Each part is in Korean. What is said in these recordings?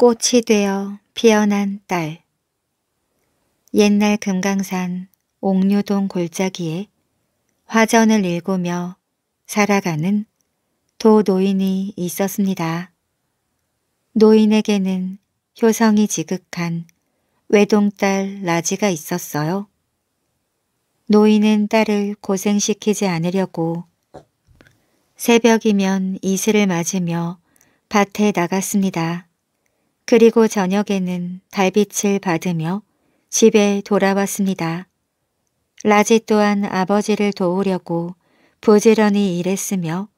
꽃이 되어 피어난 딸 옛날 금강산 옥류동 골짜기에 화전을 읽으며 살아가는 도 노인이 있었습니다. 노인에게는 효성이 지극한 외동딸 라지가 있었어요. 노인은 딸을 고생시키지 않으려고 새벽이면 이슬을 맞으며 밭에 나갔습니다. 그리고 저녁에는 달빛을 받으며 집에 돌아왔습니다. 라지 또한 아버지를 도우려고 부지런히 일했으며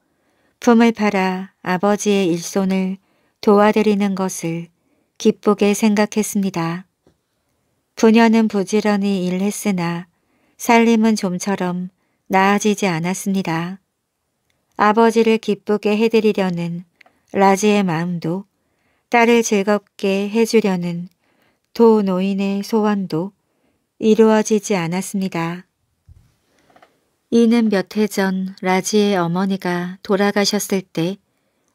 품을 팔아 아버지의 일손을 도와드리는 것을 기쁘게 생각했습니다. 부녀는 부지런히 일했으나 살림은 좀처럼 나아지지 않았습니다. 아버지를 기쁘게 해드리려는 라지의 마음도 딸을 즐겁게 해주려는 도 노인의 소원도 이루어지지 않았습니다. 이는 몇 해 전 라지의 어머니가 돌아가셨을 때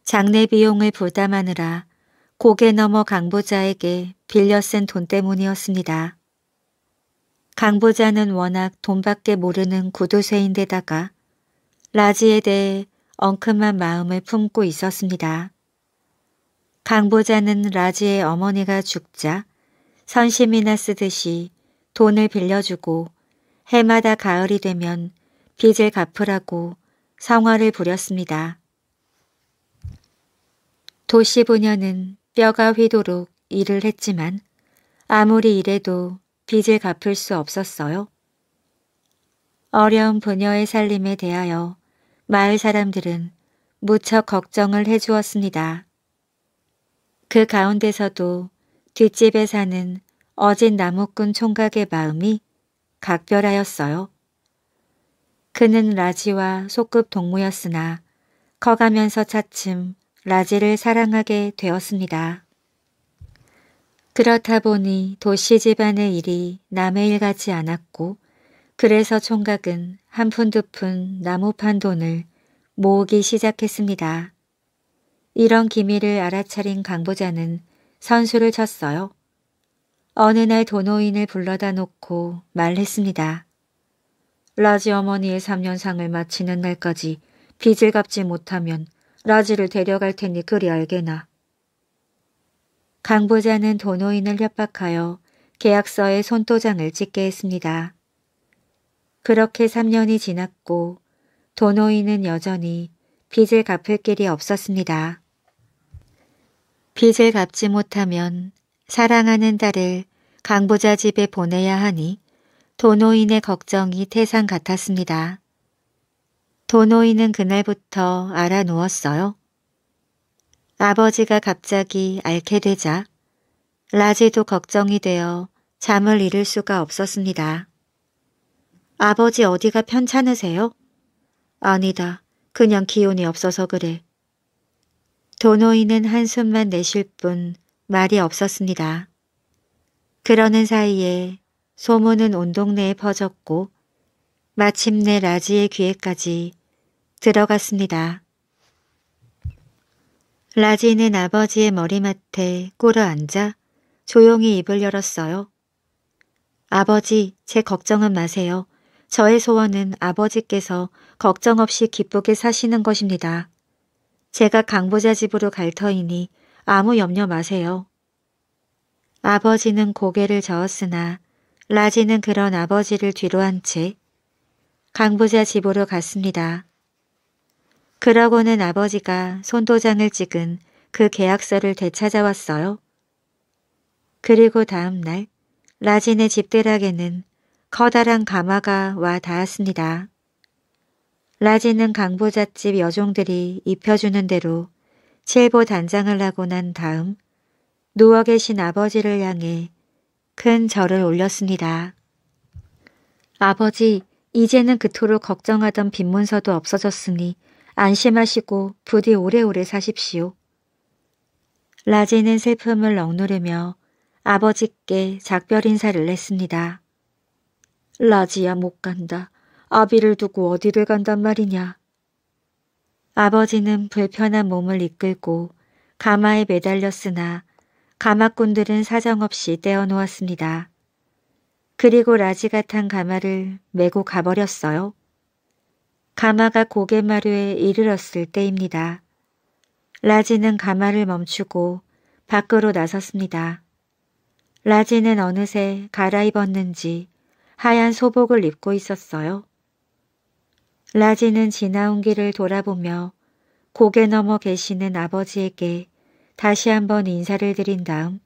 장례 비용을 부담하느라 고개 넘어 강보자에게 빌려 쓴 돈 때문이었습니다. 강보자는 워낙 돈밖에 모르는 구두쇠인데다가 라지에 대해 엉큼한 마음을 품고 있었습니다. 강보자는 라지의 어머니가 죽자 선심이나 쓰듯이 돈을 빌려주고 해마다 가을이 되면 빚을 갚으라고 성화를 부렸습니다. 도시 부녀는 뼈가 휘도록 일을 했지만 아무리 일해도 빚을 갚을 수 없었어요. 어려운 부녀의 살림에 대하여 마을 사람들은 무척 걱정을 해주었습니다. 그 가운데서도 뒷집에 사는 어진 나무꾼 총각의 마음이 각별하였어요. 그는 라지와 소급 동무였으나 커가면서 차츰 라지를 사랑하게 되었습니다. 그렇다 보니 도시 집안의 일이 남의 일 같지 않았고 그래서 총각은 한 푼 두 푼 나무판 돈을 모으기 시작했습니다. 이런 기미를 알아차린 강보자는 선수를 쳤어요. 어느 날 도노인을 불러다 놓고 말했습니다. 라지 어머니의 3년상을 마치는 날까지 빚을 갚지 못하면 라지를 데려갈 테니 그리 알게나. 강보자는 도노인을 협박하여 계약서에 손도장을 찍게 했습니다. 그렇게 3년이 지났고 도노인은 여전히 빚을 갚을 길이 없었습니다. 빚을 갚지 못하면 사랑하는 딸을 강부자 집에 보내야 하니 도노인의 걱정이 태산 같았습니다. 도노인은 그날부터 알아 누웠어요. 아버지가 갑자기 앓게 되자 라지도 걱정이 되어 잠을 잃을 수가 없었습니다. 아버지 어디가 편찮으세요? 아니다. 그냥 기운이 없어서 그래. 도노이는 한숨만 내쉴 뿐 말이 없었습니다. 그러는 사이에 소문은 온 동네에 퍼졌고 마침내 라지의 귀에까지 들어갔습니다. 라지는 아버지의 머리맡에 꿇어 앉아 조용히 입을 열었어요. 아버지, 제 걱정은 마세요. 저의 소원은 아버지께서 걱정 없이 기쁘게 사시는 것입니다. 제가 강보자 집으로 갈 터이니 아무 염려 마세요. 아버지는 고개를 저었으나 라지는 그런 아버지를 뒤로 한 채 강부자 집으로 갔습니다. 그러고는 아버지가 손도장을 찍은 그 계약서를 되찾아왔어요. 그리고 다음 날 라진의 집들락에는 커다란 가마가 와 닿았습니다. 라지는 강보잣집 여종들이 입혀주는 대로 칠보 단장을 하고 난 다음 누워 계신 아버지를 향해 큰 절을 올렸습니다. 아버지, 이제는 그토록 걱정하던 빈문서도 없어졌으니 안심하시고 부디 오래오래 사십시오. 라지는 슬픔을 억누르며 아버지께 작별 인사를 했습니다. 라지야 못 간다. 아비를 두고 어디를 간단 말이냐. 아버지는 불편한 몸을 이끌고 가마에 매달렸으나 가마꾼들은 사정없이 떼어놓았습니다. 그리고 라지가 탄 가마를 메고 가버렸어요. 가마가 고개마루에 이르렀을 때입니다. 라지는 가마를 멈추고 밖으로 나섰습니다. 라지는 어느새 갈아입었는지 하얀 소복을 입고 있었어요. 라지는 지나온 길을 돌아보며 고개 넘어 계시는 아버지에게 다시 한번 인사를 드린 다음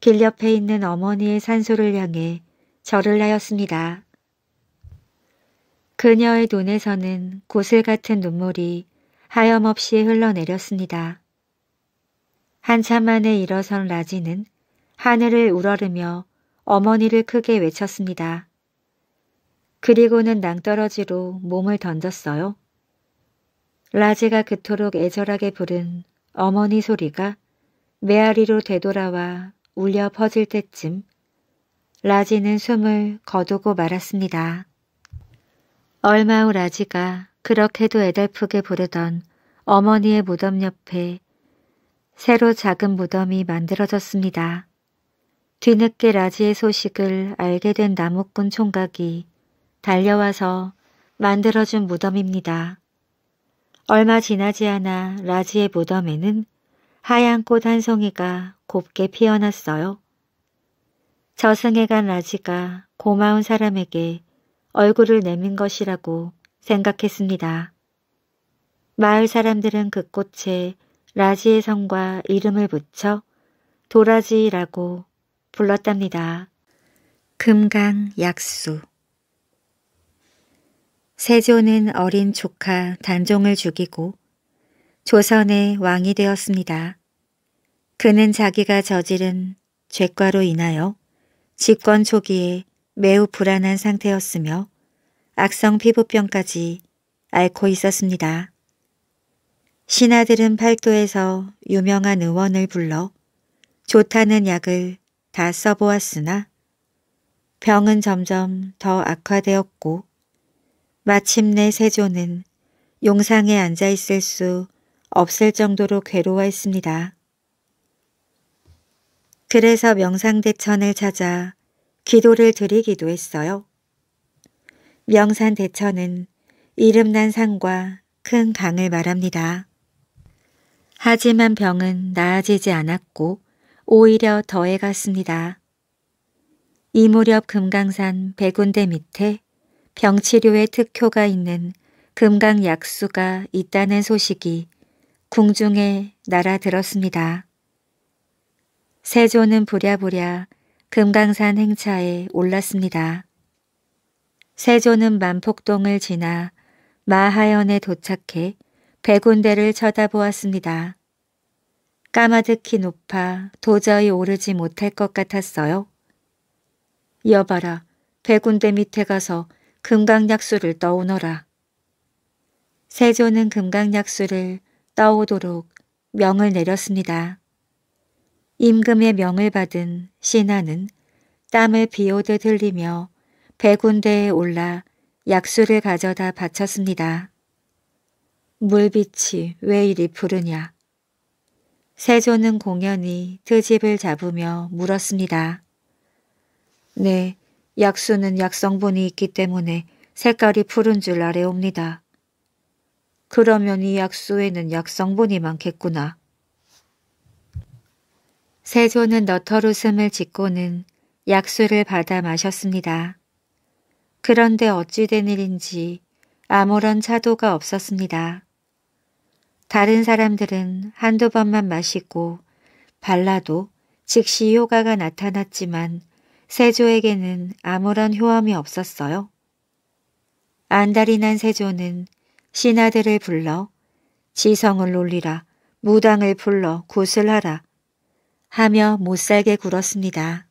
길 옆에 있는 어머니의 산소를 향해 절을 하였습니다. 그녀의 눈에서는 구슬 같은 눈물이 하염없이 흘러내렸습니다. 한참 만에 일어선 라지는 하늘을 우러르며 어머니를 크게 외쳤습니다. 그리고는 낭떠러지로 몸을 던졌어요. 라즈가 그토록 애절하게 부른 어머니 소리가 메아리로 되돌아와 울려 퍼질 때쯤 라지는 숨을 거두고 말았습니다. 얼마 후 라지가 그렇게도 애달프게 부르던 어머니의 무덤 옆에 새로 작은 무덤이 만들어졌습니다. 뒤늦게 라지의 소식을 알게 된 나무꾼 총각이 달려와서 만들어준 무덤입니다. 얼마 지나지 않아 라지의 무덤에는 하얀 꽃 한 송이가 곱게 피어났어요. 저승에 간 라지가 고마운 사람에게 얼굴을 내민 것이라고 생각했습니다. 마을 사람들은 그 꽃에 라지의 성과 이름을 붙여 도라지라고 불렀답니다. 금강 약수 세조는 어린 조카 단종을 죽이고 조선의 왕이 되었습니다. 그는 자기가 저지른 죄과로 인하여 집권 초기에 매우 불안한 상태였으며 악성 피부병까지 앓고 있었습니다. 신하들은 팔도에서 유명한 의원을 불러 좋다는 약을 다 써보았으나 병은 점점 더 악화되었고 마침내 세조는 용상에 앉아 있을 수 없을 정도로 괴로워했습니다. 그래서 명상대천을 찾아 기도를 드리기도 했어요. 명산대천은 이름난 산과 큰 강을 말합니다. 하지만 병은 나아지지 않았고 오히려 더해갔습니다. 이 무렵 금강산 백운대 밑에 병치료에 특효가 있는 금강 약수가 있다는 소식이 궁중에 날아들었습니다. 세조는 부랴부랴 금강산 행차에 올랐습니다. 세조는 만폭동을 지나 마하연에 도착해 백운대를 쳐다보았습니다. 까마득히 높아 도저히 오르지 못할 것 같았어요. 여봐라, 백운대 밑에 가서 금강약수를 떠오너라. 세조는 금강약수를 떠오도록 명을 내렸습니다. 임금의 명을 받은 신하는 땀을 비오듯 흘리며 배군대에 올라 약수를 가져다 바쳤습니다. 물빛이 왜 이리 푸르냐. 세조는 공연히 트집을 잡으며 물었습니다. 네, 약수는 약성분이 있기 때문에 색깔이 푸른 줄 아래옵니다. 그러면 이 약수에는 약성분이 많겠구나. 세조는 너털웃음을 짓고는 약수를 받아 마셨습니다. 그런데 어찌 된 일인지 아무런 차도가 없었습니다. 다른 사람들은 한두 번만 마시고 발라도 즉시 효과가 나타났지만 세조에게는 아무런 효험이 없었어요. 안달이 난 세조는 신하들을 불러 지성을 놀리라, 무당을 불러 구슬하라 하며 못살게 굴었습니다.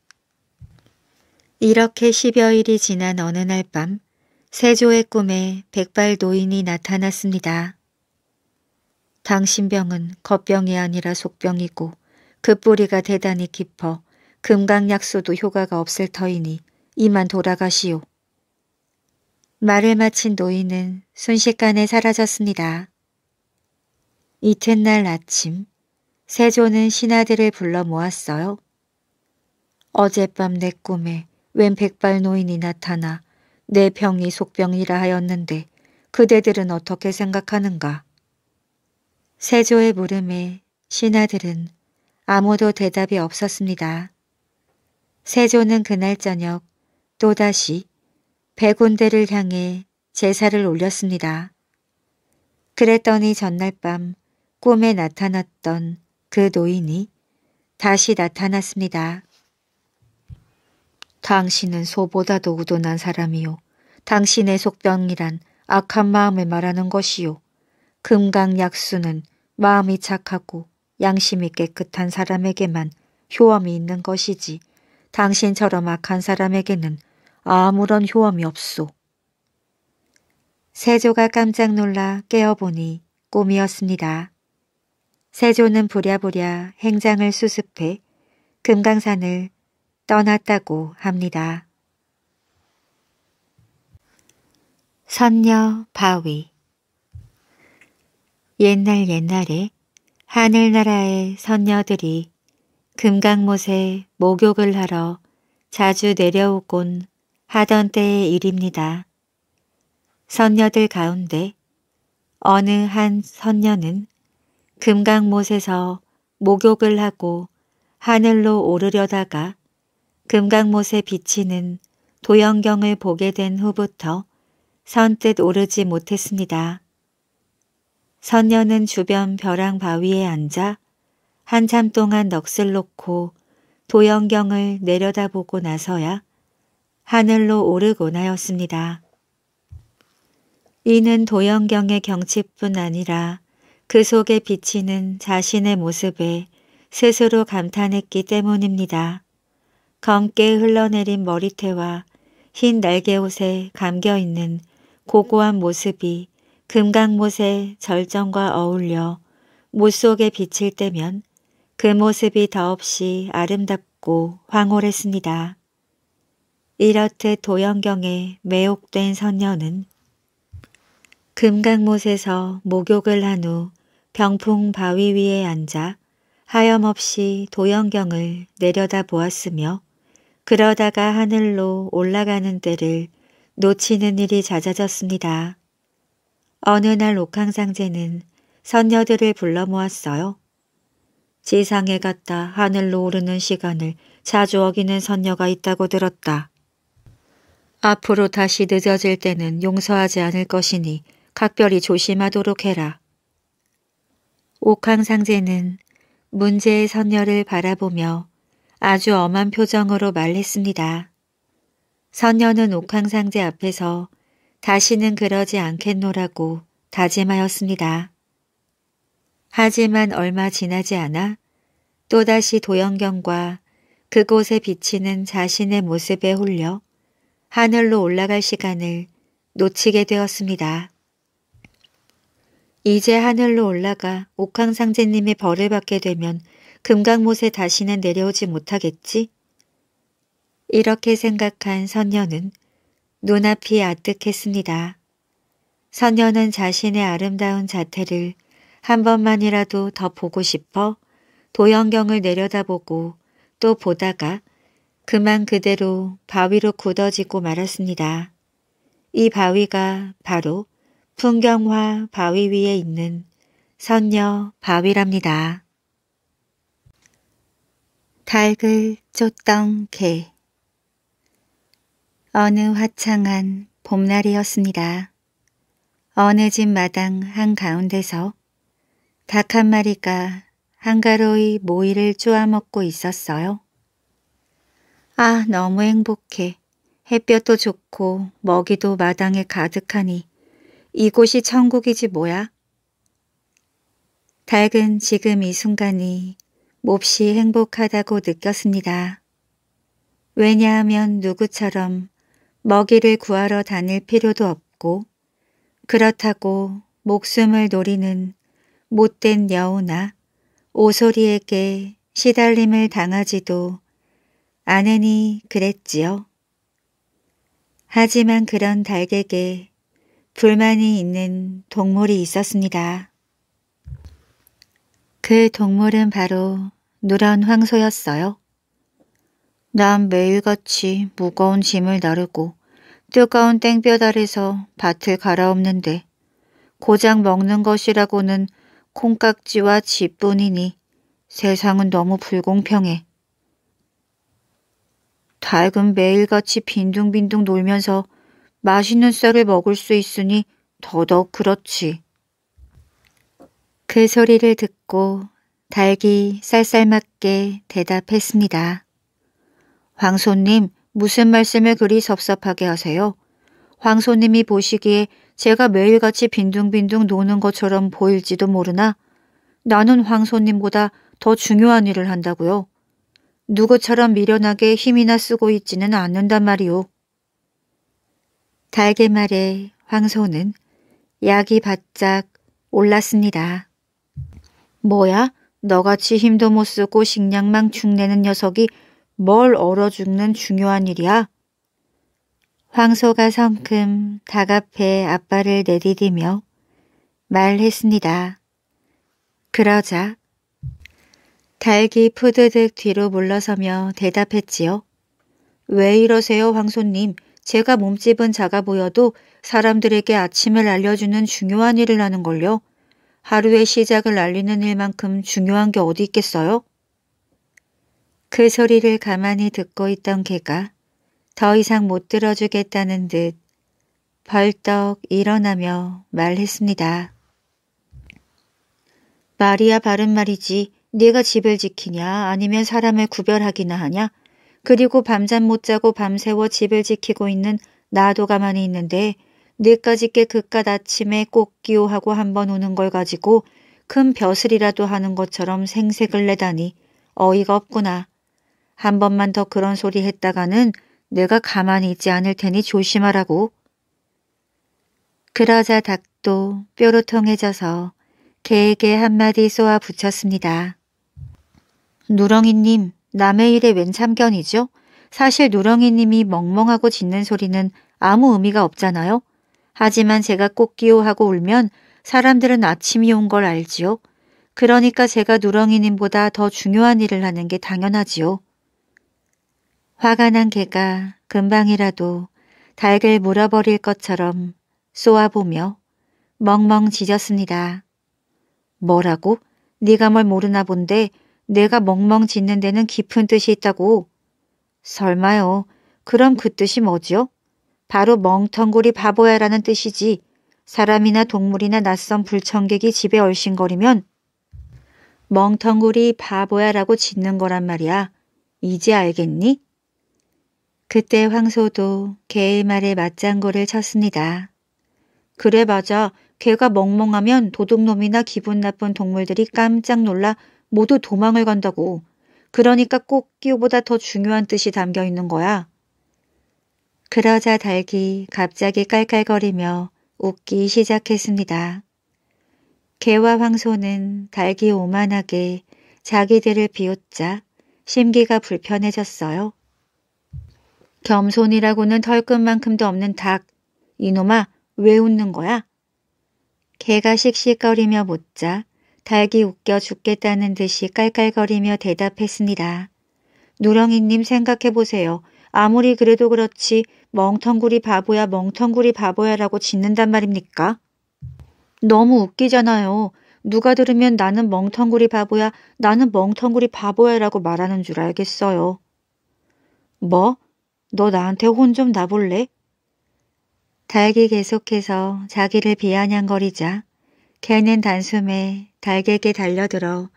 이렇게 십여일이 지난 어느 날 밤 세조의 꿈에 백발 노인이 나타났습니다. 당신병은 겉병이 아니라 속병이고 그 뿌리가 대단히 깊어 금강약수도 효과가 없을 터이니 이만 돌아가시오. 말을 마친 노인은 순식간에 사라졌습니다. 이튿날 아침 세조는 신하들을 불러 모았어요. 어젯밤 내 꿈에 웬 백발 노인이 나타나 내 병이 속병이라 하였는데 그대들은 어떻게 생각하는가? 세조의 물음에 신하들은 아무도 대답이 없었습니다. 세조는 그날 저녁 또다시 백운대를 향해 제사를 올렸습니다. 그랬더니 전날 밤 꿈에 나타났던 그 노인이 다시 나타났습니다. 당신은 소보다도 우둔한 사람이요. 당신의 속병이란 악한 마음을 말하는 것이요. 금강약수는 마음이 착하고 양심이 깨끗한 사람에게만 효험이 있는 것이지 당신처럼 악한 사람에게는 아무런 효험이 없소. 세조가 깜짝 놀라 깨어보니 꿈이었습니다. 세조는 부랴부랴 행장을 수습해 금강산을 떠났다고 합니다. 선녀 바위 옛날 옛날에 하늘나라의 선녀들이 금강못에 목욕을 하러 자주 내려오곤 하던 때의 일입니다. 선녀들 가운데 어느 한 선녀는 금강못에서 목욕을 하고 하늘로 오르려다가 금강못에 비치는 도연경을 보게 된 후부터 선뜻 오르지 못했습니다. 선녀는 주변 벼랑 바위에 앉아 한참 동안 넋을 놓고 도연경을 내려다보고 나서야 하늘로 오르곤 하였습니다. 이는 도연경의 경치뿐 아니라 그 속에 비치는 자신의 모습에 스스로 감탄했기 때문입니다. 검게 흘러내린 머리태와 흰 날개옷에 감겨있는 고고한 모습이 금강못의 절정과 어울려 못 속에 비칠 때면 그 모습이 더없이 아름답고 황홀했습니다. 이렇듯 도연경의 매혹된 선녀는 금강못에서 목욕을 한 후 병풍 바위 위에 앉아 하염없이 도연경을 내려다보았으며 그러다가 하늘로 올라가는 때를 놓치는 일이 잦아졌습니다. 어느 날 옥황상제는 선녀들을 불러 모았어요. 지상에 갔다 하늘로 오르는 시간을 자주 어기는 선녀가 있다고 들었다. 앞으로 다시 늦어질 때는 용서하지 않을 것이니 각별히 조심하도록 해라. 옥황상제는 문제의 선녀를 바라보며 아주 엄한 표정으로 말했습니다. 선녀는 옥황상제 앞에서 다시는 그러지 않겠노라고 다짐하였습니다. 하지만 얼마 지나지 않아 또다시 도연경과 그곳에 비치는 자신의 모습에 홀려 하늘로 올라갈 시간을 놓치게 되었습니다. 이제 하늘로 올라가 옥황상제님의 벌을 받게 되면 금강못에 다시는 내려오지 못하겠지? 이렇게 생각한 선녀는 눈앞이 아득했습니다. 선녀는 자신의 아름다운 자태를 한 번만이라도 더 보고 싶어 도연경을 내려다보고 또 보다가 그만 그대로 바위로 굳어지고 말았습니다. 이 바위가 바로 풍경화 바위 위에 있는 선녀 바위랍니다. 달글 쫓던 개 어느 화창한 봄날이었습니다. 어느 집 마당 한가운데서 닭한 마리가 한가로이 모이를 쪼아먹고 있었어요. 아 너무 행복해. 햇볕도 좋고 먹이도 마당에 가득하니 이곳이 천국이지 뭐야? 닭은 지금 이 순간이 몹시 행복하다고 느꼈습니다. 왜냐하면 누구처럼 먹이를 구하러 다닐 필요도 없고 그렇다고 목숨을 노리는 못된 여우나 오소리에게 시달림을 당하지도 않으니 그랬지요. 하지만 그런 닭에게 불만이 있는 동물이 있었습니다. 그 동물은 바로 누런 황소였어요. 난 매일같이 무거운 짐을 나르고 뜨거운 땡볕 아래서 밭을 갈아엎는데 고작 먹는 것이라고는 콩깍지와 집뿐이니 세상은 너무 불공평해. 닭은 매일같이 빈둥빈둥 놀면서 맛있는 쌀을 먹을 수 있으니 더더욱 그렇지. 그 소리를 듣고 닭이 쌀쌀맞게 대답했습니다. 황소님 무슨 말씀을 그리 섭섭하게 하세요? 황소님이 보시기에 제가 매일같이 빈둥빈둥 노는 것처럼 보일지도 모르나 나는 황소님보다더 중요한 일을 한다고요. 누구처럼 미련하게 힘이나 쓰고 있지는 않는단 말이오. 달게 말에 황소는 약이 바짝 올랐습니다. 뭐야? 너같이 힘도 못 쓰고 식량만죽내는 녀석이 뭘 얼어 죽는 중요한 일이야? 황소가 성큼 다가에 아빠를 내디디며 말했습니다. 그러자 닭이 푸드득 뒤로 물러서며 대답했지요. 왜 이러세요 황소님. 제가 몸집은 작아 보여도 사람들에게 아침을 알려주는 중요한 일을 하는걸요. 하루의 시작을 알리는 일만큼 중요한 게 어디 있겠어요? 그 소리를 가만히 듣고 있던 개가 더 이상 못 들어주겠다는 듯 벌떡 일어나며 말했습니다. 말이야 바른 말이지 네가 집을 지키냐 아니면 사람을 구별하기나 하냐 그리고 밤잠 못 자고 밤새워 집을 지키고 있는 나도 가만히 있는데 늦까지께 그깟 아침에 꼭기호하고 한 번 오는 걸 가지고 큰 벼슬이라도 하는 것처럼 생색을 내다니 어이가 없구나. 한 번만 더 그런 소리 했다가는 내가 가만히 있지 않을 테니 조심하라고. 그러자 닭도 뾰로 통해져서 개에게 한마디 쏘아 붙였습니다. 누렁이님, 남의 일에 웬 참견이죠? 사실 누렁이님이 멍멍하고 짖는 소리는 아무 의미가 없잖아요. 하지만 제가 꼭기호하고 울면 사람들은 아침이 온 걸 알지요. 그러니까 제가 누렁이님보다 더 중요한 일을 하는 게 당연하지요. 화가 난 개가 금방이라도 닭을 물어버릴 것처럼 쏘아보며 멍멍 짖었습니다. 뭐라고? 네가 뭘 모르나 본데 내가 멍멍 짖는 데는 깊은 뜻이 있다고. 설마요. 그럼 그 뜻이 뭐지요? 바로 멍텅구리 바보야라는 뜻이지. 사람이나 동물이나 낯선 불청객이 집에 얼씬거리면 멍텅구리 바보야라고 짖는 거란 말이야. 이제 알겠니? 그때 황소도 개의 말에 맞장구를 쳤습니다. 그래 맞아. 개가 멍멍하면 도둑놈이나 기분 나쁜 동물들이 깜짝 놀라 모두 도망을 간다고. 그러니까 꼭 끼우보다 더 중요한 뜻이 담겨 있는 거야. 그러자 달기 갑자기 깔깔거리며 웃기 시작했습니다. 개와 황소는 달기 오만하게 자기들을 비웃자 심기가 불편해졌어요. 겸손이라고는 털끝만큼도 없는 닭. 이놈아, 왜 웃는 거야? 개가 씩씩거리며 못자 닭이 웃겨 죽겠다는 듯이 깔깔거리며 대답했습니다. 누렁이님 생각해보세요. 아무리 그래도 그렇지 멍텅구리 바보야 멍텅구리 바보야라고 짖는단 말입니까? 너무 웃기잖아요. 누가 들으면 나는 멍텅구리 바보야 나는 멍텅구리 바보야라고 말하는 줄 알겠어요. 뭐? 너 나한테 혼 좀 나볼래? 달이 계속해서 자기를 비아냥거리자 개는 단숨에 닭에게 달려들어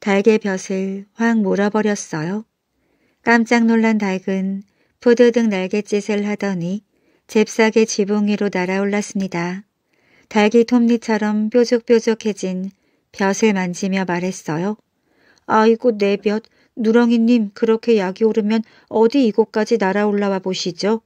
달개 벼을확 몰아버렸어요. 깜짝 놀란 닭은 푸드등 날갯짓을 하더니 잽싸게 지붕 위로 날아올랐습니다. 달이 톱니처럼 뾰족뾰족해진 벼을 만지며 말했어요. 아이고 내 벼, 누렁이님 그렇게 약이 오르면 어디 이곳까지 날아올라와 보시죠.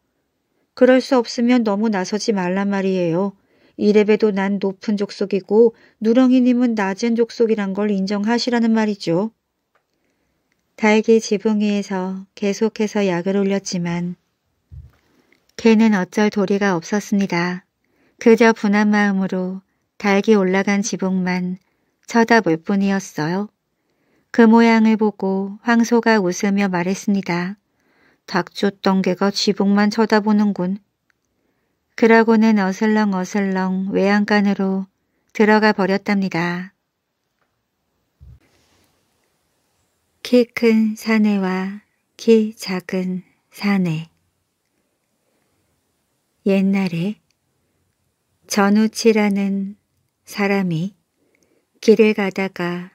그럴 수 없으면 너무 나서지 말란 말이에요. 이래봬도 난 높은 족속이고 누렁이님은 낮은 족속이란 걸 인정하시라는 말이죠. 달기 지붕 위에서 계속해서 약을 올렸지만 개는 어쩔 도리가 없었습니다. 그저 분한 마음으로 달기 올라간 지붕만 쳐다볼 뿐이었어요. 그 모양을 보고 황소가 웃으며 말했습니다. 닥쳤던 개가 지붕만 쳐다보는군. 그러고는 어슬렁어슬렁 외양간으로 들어가 버렸답니다. 키 큰 사내와 키 작은 사내 옛날에 전우치라는 사람이 길을 가다가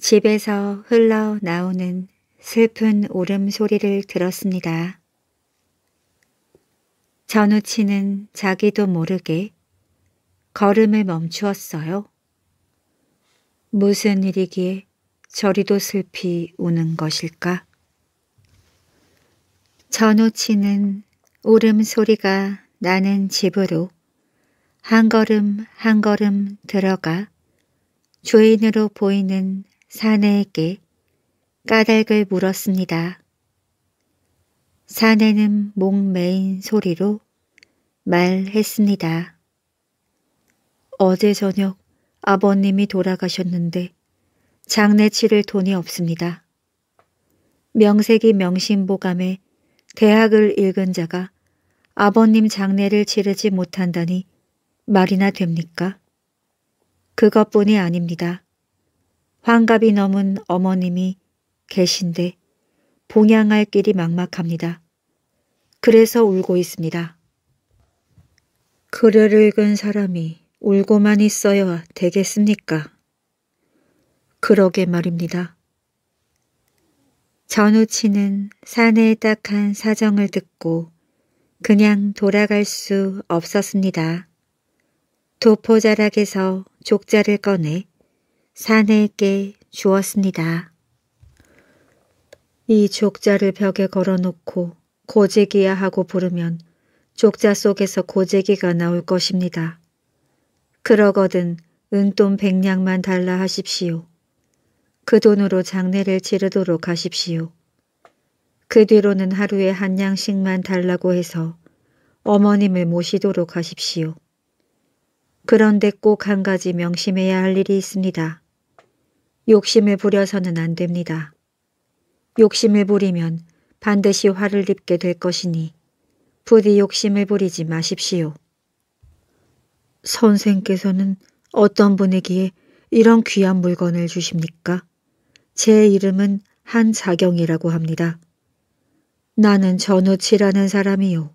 집에서 흘러나오는 슬픈 울음소리를 들었습니다. 전우치는 자기도 모르게 걸음을 멈추었어요. 무슨 일이기에 저리도 슬피 우는 것일까? 전우치는 울음소리가 나는 집으로 한 걸음 한 걸음 들어가 주인으로 보이는 사내에게 까닭을 물었습니다. 사내는 목메인 소리로 말했습니다. 어제 저녁 아버님이 돌아가셨는데 장례 치를 돈이 없습니다. 명색이 명심보감에 대학을 읽은 자가 아버님 장례를 치르지 못한다니 말이나 됩니까? 그것뿐이 아닙니다. 환갑이 넘은 어머님이 계신데 봉양할 길이 막막합니다. 그래서 울고 있습니다. 글을 읽은 사람이 울고만 있어야 되겠습니까? 그러게 말입니다. 전우치는 사내의 딱한 사정을 듣고 그냥 돌아갈 수 없었습니다. 도포자락에서 족자를 꺼내 사내에게 주었습니다. 이 족자를 벽에 걸어놓고 고재기야 하고 부르면 족자 속에서 고재기가 나올 것입니다. 그러거든 은돈 백냥만 달라 하십시오. 그 돈으로 장례를 치르도록 하십시오. 그 뒤로는 하루에 한 양씩만 달라고 해서 어머님을 모시도록 하십시오. 그런데 꼭 한 가지 명심해야 할 일이 있습니다. 욕심을 부려서는 안 됩니다. 욕심을 부리면 반드시 화를 입게 될 것이니 부디 욕심을 부리지 마십시오. 선생께서는 어떤 분에게 이런 귀한 물건을 주십니까? 제 이름은 한자경이라고 합니다. 나는 전우치라는 사람이요.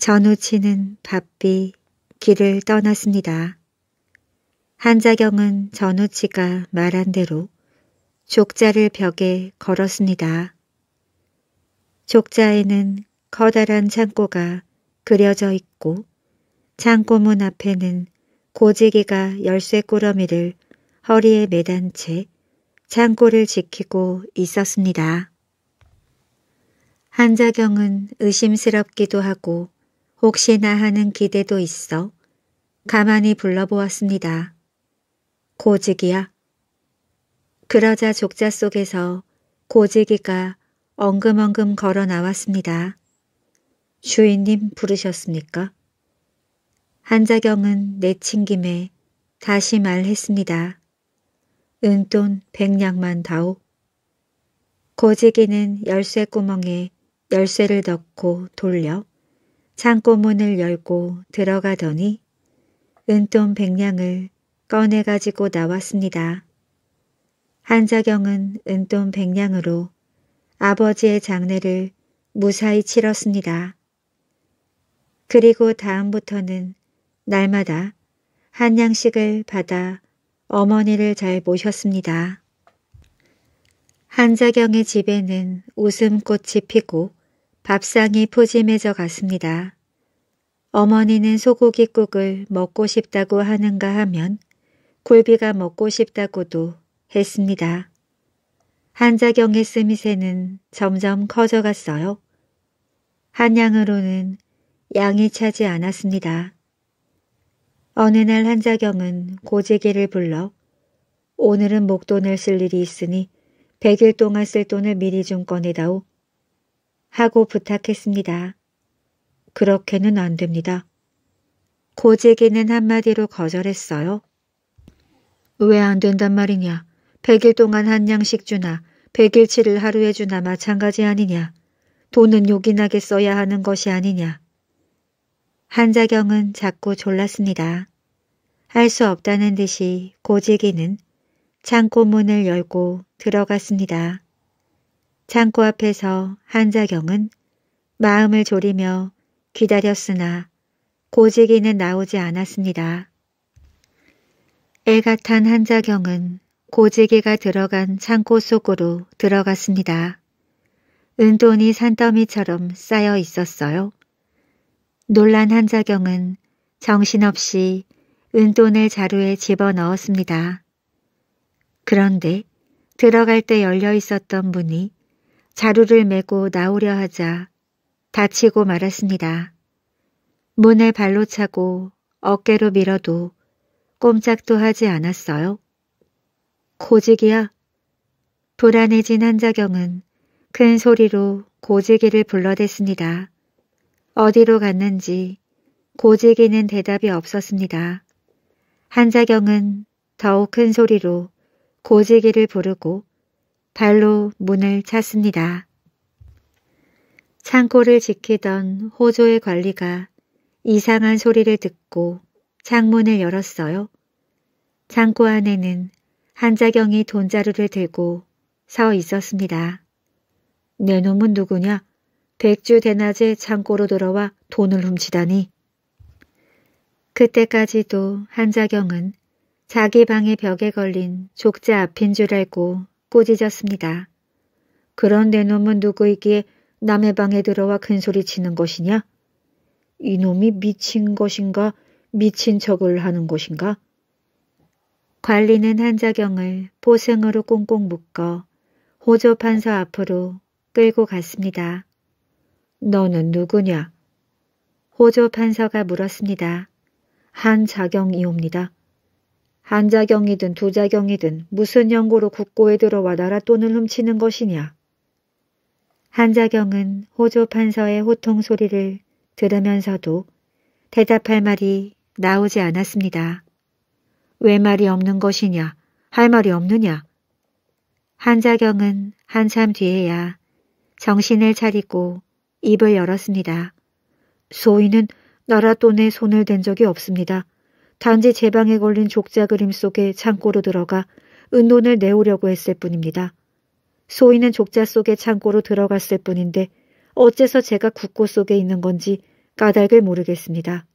전우치는 바삐, 길을 떠났습니다. 한자경은 전우치가 말한 대로 족자를 벽에 걸었습니다. 족자에는 커다란 창고가 그려져 있고 창고문 앞에는 고지기가 열쇠 꾸러미를 허리에 매단 채 창고를 지키고 있었습니다. 한자경은 의심스럽기도 하고 혹시나 하는 기대도 있어 가만히 불러보았습니다. 고지기야. 그러자 족자 속에서 고지기가 엉금엉금 걸어 나왔습니다. 주인님 부르셨습니까? 한자경은 내친 김에 다시 말했습니다. 은돈 백냥만 다오. 고지기는 열쇠 구멍에 열쇠를 넣고 돌려 창고문을 열고 들어가더니 은돈 백냥을 꺼내 가지고 나왔습니다. 한자경은 은돈 백냥으로 아버지의 장례를 무사히 치렀습니다. 그리고 다음부터는 날마다 한양식을 받아 어머니를 잘 모셨습니다. 한자경의 집에는 웃음꽃이 피고 밥상이 포짐해져 갔습니다. 어머니는 소고기국을 먹고 싶다고 하는가 하면 굴비가 먹고 싶다고도 했습니다. 한자경의 쓰미새는 점점 커져갔어요. 한양으로는 양이 차지 않았습니다. 어느 날 한자경은 고재기를 불러 오늘은 목돈을 쓸 일이 있으니 100일 동안 쓸 돈을 미리 좀 꺼내다오. 하고 부탁했습니다. 그렇게는 안 됩니다. 고재기는 한마디로 거절했어요. 왜 안 된단 말이냐. 100일 동안 한양식 주나 100일치를 하루에 주나 마찬가지 아니냐. 돈은 요긴하게 써야 하는 것이 아니냐. 한자경은 자꾸 졸랐습니다. 할 수 없다는 듯이 고재기는 창고문을 열고 들어갔습니다. 창고 앞에서 한자경은 마음을 졸이며 기다렸으나 고지기는 나오지 않았습니다. 애가 탄 한자경은 고지기가 들어간 창고 속으로 들어갔습니다. 은돈이 산더미처럼 쌓여 있었어요. 놀란 한자경은 정신없이 은돈을 자루에 집어넣었습니다. 그런데 들어갈 때 열려 있었던 문이 자루를 메고 나오려 하자 다치고 말았습니다. 문을 발로 차고 어깨로 밀어도 꼼짝도 하지 않았어요. 고지기야. 불안해진 한자경은 큰 소리로 고지기를 불러댔습니다. 어디로 갔는지 고지기는 대답이 없었습니다. 한자경은 더욱 큰 소리로 고지기를 부르고 발로 문을 찾습니다. 창고를 지키던 호조의 관리가 이상한 소리를 듣고 창문을 열었어요. 창고 안에는 한자경이 돈자루를 들고 서 있었습니다. 내 놈은 누구냐? 백주 대낮에 창고로 돌아와 돈을 훔치다니. 그때까지도 한자경은 자기 방의 벽에 걸린 족자 앞인 줄 알고 꼬지졌습니다. 그런 내 놈은 누구이기에 남의 방에 들어와 큰소리 치는 것이냐? 이놈이 미친 것인가? 미친 척을 하는 것인가? 관리는 한자경을 보생으로 꽁꽁 묶어 호조판사 앞으로 끌고 갔습니다. 너는 누구냐? 호조판서가 물었습니다. 한자경이옵니다. 한자경이든 두자경이든 무슨 연고로 국고에 들어와 나라 돈을 훔치는 것이냐. 한자경은 호조 판서의 호통 소리를 들으면서도 대답할 말이 나오지 않았습니다. 왜 말이 없는 것이냐, 할 말이 없느냐. 한자경은 한참 뒤에야 정신을 차리고 입을 열었습니다. 소인은 나라 돈에 손을 댄 적이 없습니다. 단지 제 방에 걸린 족자 그림 속에 창고로 들어가 은돈을 내오려고 했을 뿐입니다. 소인은 족자 속에 창고로 들어갔을 뿐인데 어째서 제가 국고 속에 있는 건지 까닭을 모르겠습니다.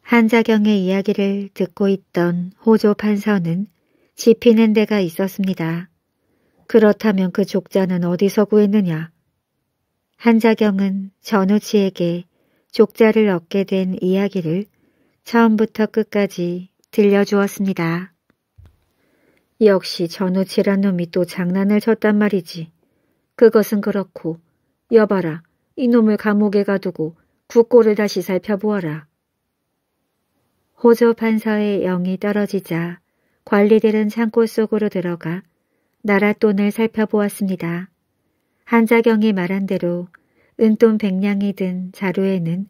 한자경의 이야기를 듣고 있던 호조 판서는 지피는 데가 있었습니다. 그렇다면 그 족자는 어디서 구했느냐? 한자경은 전우치에게 족자를 얻게 된 이야기를 처음부터 끝까지 들려주었습니다. 역시 전우치란 놈이 또 장난을 쳤단 말이지. 그것은 그렇고 여봐라 이놈을 감옥에 가두고 국고를 다시 살펴보아라. 호조 판서의 영이 떨어지자 관리들은 창고 속으로 들어가 나라 돈을 살펴보았습니다. 한자경이 말한 대로 은돈 백냥이 든 자루에는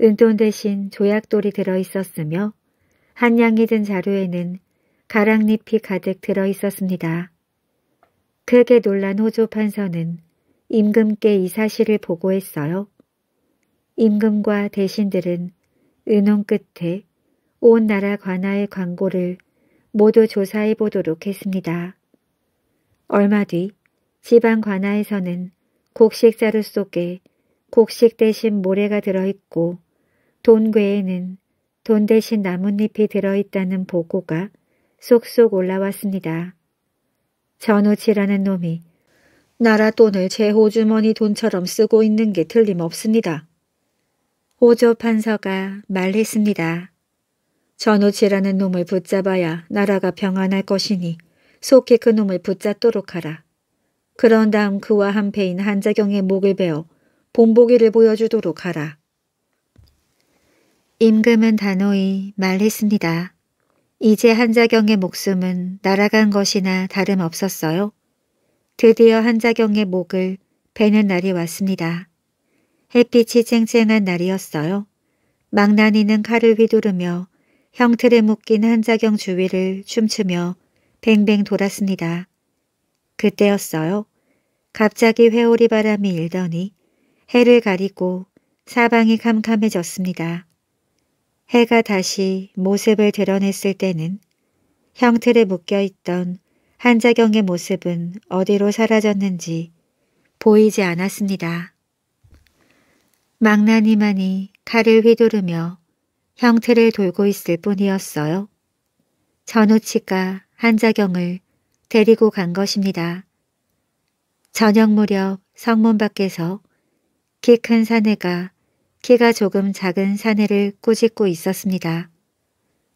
은돈 대신 조약돌이 들어있었으며 한 양이 든 자루에는 가랑잎이 가득 들어있었습니다. 크게 놀란 호조 판서는 임금께 이 사실을 보고했어요. 임금과 대신들은 은혼 끝에 온 나라 관아의 광고를 모두 조사해 보도록 했습니다. 얼마 뒤 지방 관아에서는 곡식자루 속에 곡식 대신 모래가 들어있고 돈괴에는 돈 대신 나뭇잎이 들어있다는 보고가 쏙쏙 올라왔습니다. 전우치라는 놈이 나라 돈을 제 호주머니 돈처럼 쓰고 있는 게 틀림없습니다. 오조 판서가 말했습니다. 전우치라는 놈을 붙잡아야 나라가 평안할 것이니 속히 그 놈을 붙잡도록 하라. 그런 다음 그와 한패인 한자경의 목을 베어 본보기를 보여주도록 하라. 임금은 단호히 말했습니다. 이제 한자경의 목숨은 날아간 것이나 다름없었어요. 드디어 한자경의 목을 베는 날이 왔습니다. 햇빛이 쨍쨍한 날이었어요. 망나니는 칼을 휘두르며 형틀에 묶인 한자경 주위를 춤추며 뱅뱅 돌았습니다. 그때였어요. 갑자기 회오리 바람이 일더니 해를 가리고 사방이 캄캄해졌습니다. 해가 다시 모습을 드러냈을 때는 형틀에 묶여있던 한자경의 모습은 어디로 사라졌는지 보이지 않았습니다. 망나니만이 칼을 휘두르며 형틀을 돌고 있을 뿐이었어요. 전우치가 한자경을 데리고 간 것입니다. 저녁 무렵 성문 밖에서 키 큰 사내가 키가 조금 작은 사내를 꾸짖고 있었습니다.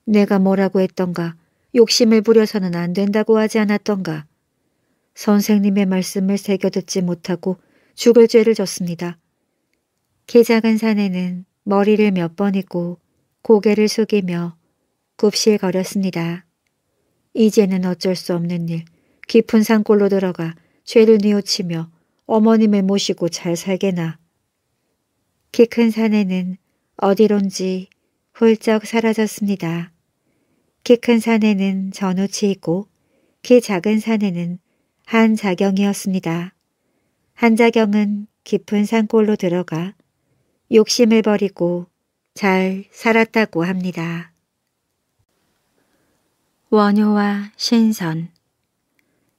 내가 뭐라고 했던가 욕심을 부려서는 안 된다고 하지 않았던가 선생님의 말씀을 새겨듣지 못하고 죽을 죄를 졌습니다. 키 작은 사내는 머리를 몇 번이고 고개를 숙이며 굽실거렸습니다. 이제는 어쩔 수 없는 일, 깊은 산골로 들어가 죄를 뉘우치며 어머님을 모시고 잘 살게나 키큰 사내는 어디론지 훌쩍 사라졌습니다. 키큰 사내는 전우치이고 키 작은 사내는 한자경이었습니다. 한자경은 깊은 산골로 들어가 욕심을 버리고 잘 살았다고 합니다. 원효와 신선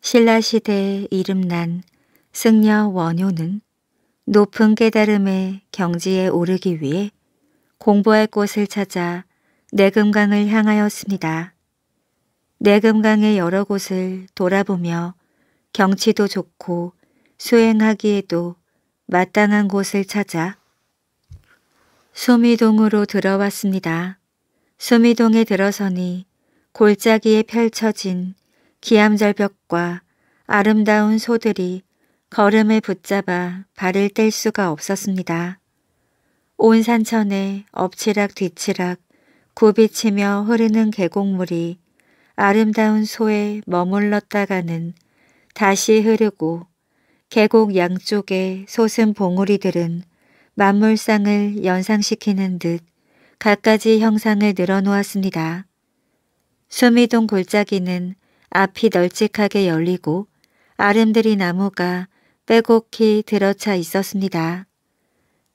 신라시대에 이름난 승려 원효는 높은 깨달음의 경지에 오르기 위해 공부할 곳을 찾아 내금강을 향하였습니다. 내금강의 여러 곳을 돌아보며 경치도 좋고 수행하기에도 마땅한 곳을 찾아 수미동으로 들어왔습니다. 수미동에 들어서니 골짜기에 펼쳐진 기암절벽과 아름다운 소들이 걸음을 붙잡아 발을 뗄 수가 없었습니다. 온 산천에 엎치락 뒤치락 굽이치며 흐르는 계곡물이 아름다운 소에 머물렀다가는 다시 흐르고 계곡 양쪽의 솟은 봉우리들은 만물상을 연상시키는 듯 갖가지 형상을 늘어놓았습니다. 수미동 골짜기는 앞이 널찍하게 열리고 아름드리 나무가 빼곡히 들어차 있었습니다.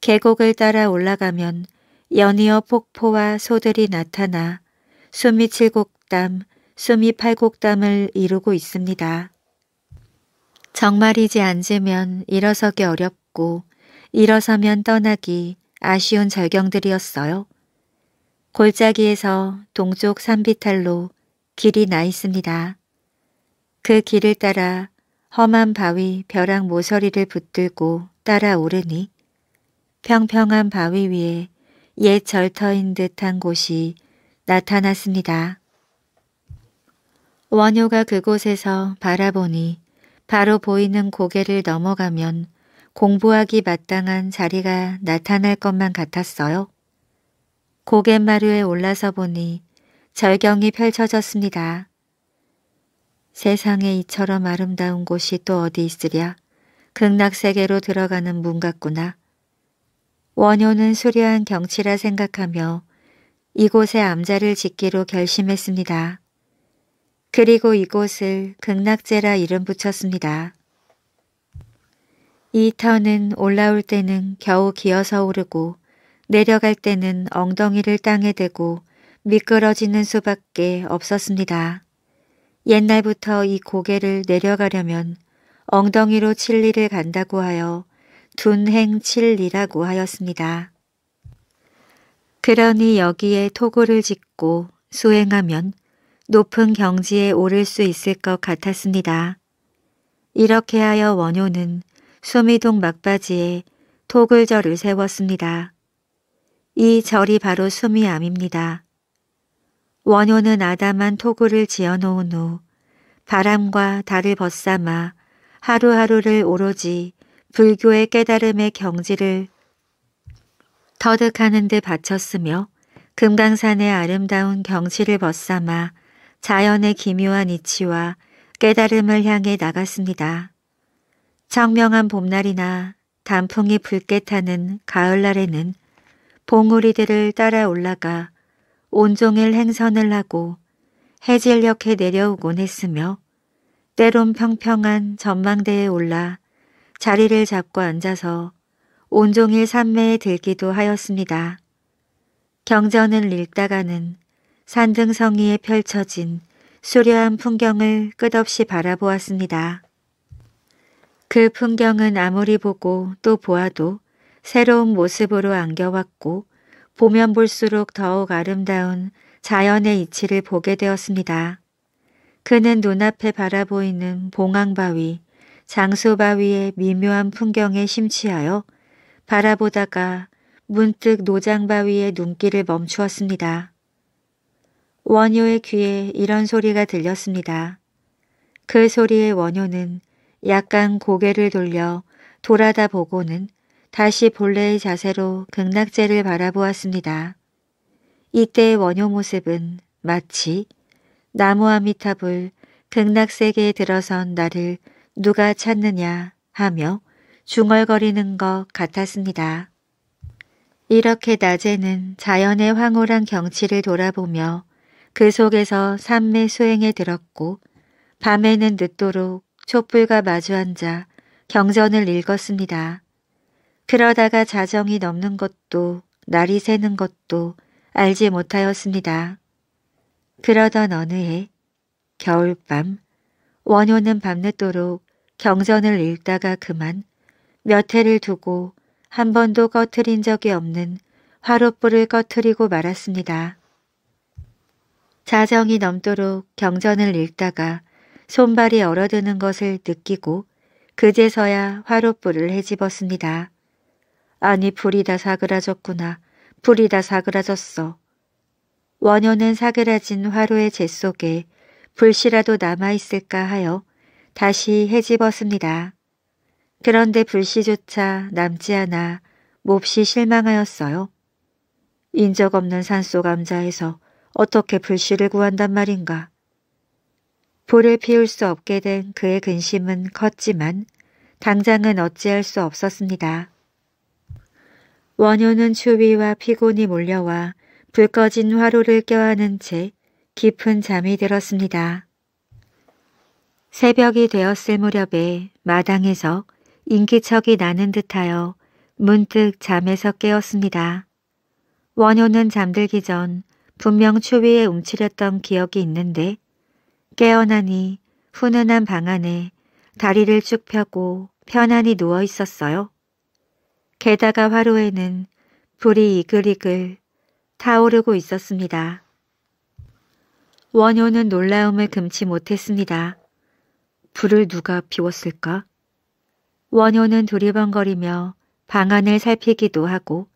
계곡을 따라 올라가면 연이어 폭포와 소들이 나타나 수미 칠곡담, 수미 팔곡담을 이루고 있습니다. 정말이지 앉으면 일어서기 어렵고 일어서면 떠나기 아쉬운 절경들이었어요. 골짜기에서 동쪽 산비탈로 길이 나 있습니다. 그 길을 따라 험한 바위 벼랑 모서리를 붙들고 따라오르니 평평한 바위 위에 옛 절터인 듯한 곳이 나타났습니다. 원효가 그곳에서 바라보니 바로 보이는 고개를 넘어가면 공부하기 마땅한 자리가 나타날 것만 같았어요. 고갯마루에 올라서 보니 절경이 펼쳐졌습니다. 세상에 이처럼 아름다운 곳이 또 어디 있으랴. 극락세계로 들어가는 문 같구나. 원효는 수려한 경치라 생각하며 이곳에 암자를 짓기로 결심했습니다. 그리고 이곳을 극락제라 이름 붙였습니다. 이 터는 올라올 때는 겨우 기어서 오르고 내려갈 때는 엉덩이를 땅에 대고 미끄러지는 수밖에 없었습니다. 옛날부터 이 고개를 내려가려면 엉덩이로 칠리를 간다고 하여 둔행 칠리라고 하였습니다. 그러니 여기에 토고를 짓고 수행하면 높은 경지에 오를 수 있을 것 같았습니다. 이렇게 하여 원효는 수미동 막바지에 토굴절을 세웠습니다. 이 절이 바로 수미암입니다. 원효는 아담한 토구를 지어놓은 후 바람과 달을 벗삼아 하루하루를 오로지 불교의 깨달음의 경지를 터득하는 데 바쳤으며 금강산의 아름다운 경치를 벗삼아 자연의 기묘한 이치와 깨달음을 향해 나갔습니다. 청명한 봄날이나 단풍이 붉게 타는 가을날에는 봉우리들을 따라 올라가 온종일 행선을 하고 해질녘에 내려오곤 했으며 때론 평평한 전망대에 올라 자리를 잡고 앉아서 온종일 산매에 들기도 하였습니다. 경전을 읽다가는 산등성 위에 펼쳐진 수려한 풍경을 끝없이 바라보았습니다. 그 풍경은 아무리 보고 또 보아도 새로운 모습으로 안겨왔고 보면 볼수록 더욱 아름다운 자연의 이치를 보게 되었습니다. 그는 눈앞에 바라보이는 봉황바위, 장수바위의 미묘한 풍경에 심취하여 바라보다가 문득 노장바위의 눈길을 멈추었습니다. 원효의 귀에 이런 소리가 들렸습니다. 그 소리의 원효는 약간 고개를 돌려 돌아다 보고는 다시 본래의 자세로 극락제를 바라보았습니다. 이때의 원효 모습은 마치 나무아미탑불 극락세계에 들어선 나를 누가 찾느냐 하며 중얼거리는 것 같았습니다. 이렇게 낮에는 자연의 황홀한 경치를 돌아보며 그 속에서 산매 수행에 들었고 밤에는 늦도록 촛불과 마주 앉아 경전을 읽었습니다. 그러다가 자정이 넘는 것도 날이 새는 것도 알지 못하였습니다. 그러던 어느 해 겨울밤 원효는 밤늦도록 경전을 읽다가 그만 몇 해를 두고 한 번도 꺼트린 적이 없는 화롯불을 꺼트리고 말았습니다. 자정이 넘도록 경전을 읽다가 손발이 얼어드는 것을 느끼고 그제서야 화롯불을 해집었습니다. 아니 불이 다 사그라졌구나. 불이 다 사그라졌어. 원효는 사그라진 화로의 재 속에 불씨라도 남아있을까 하여 다시 해집었습니다. 그런데 불씨조차 남지 않아 몹시 실망하였어요. 인적 없는 산속 암자에서 어떻게 불씨를 구한단 말인가. 불을 피울 수 없게 된 그의 근심은 컸지만 당장은 어찌할 수 없었습니다. 원효는 추위와 피곤이 몰려와 불 꺼진 화로를 껴안은 채 깊은 잠이 들었습니다. 새벽이 되었을 무렵에 마당에서 인기척이 나는 듯하여 문득 잠에서 깨었습니다. 원효는 잠들기 전 분명 추위에 움츠렸던 기억이 있는데 깨어나니 훈훈한 방 안에 다리를 쭉 펴고 편안히 누워 있었어요. 게다가 화로에는 불이 이글이글 타오르고 있었습니다. 원효는 놀라움을 금치 못했습니다. 불을 누가 비웠을까? 원효는 두리번거리며 방 안을 살피기도 하고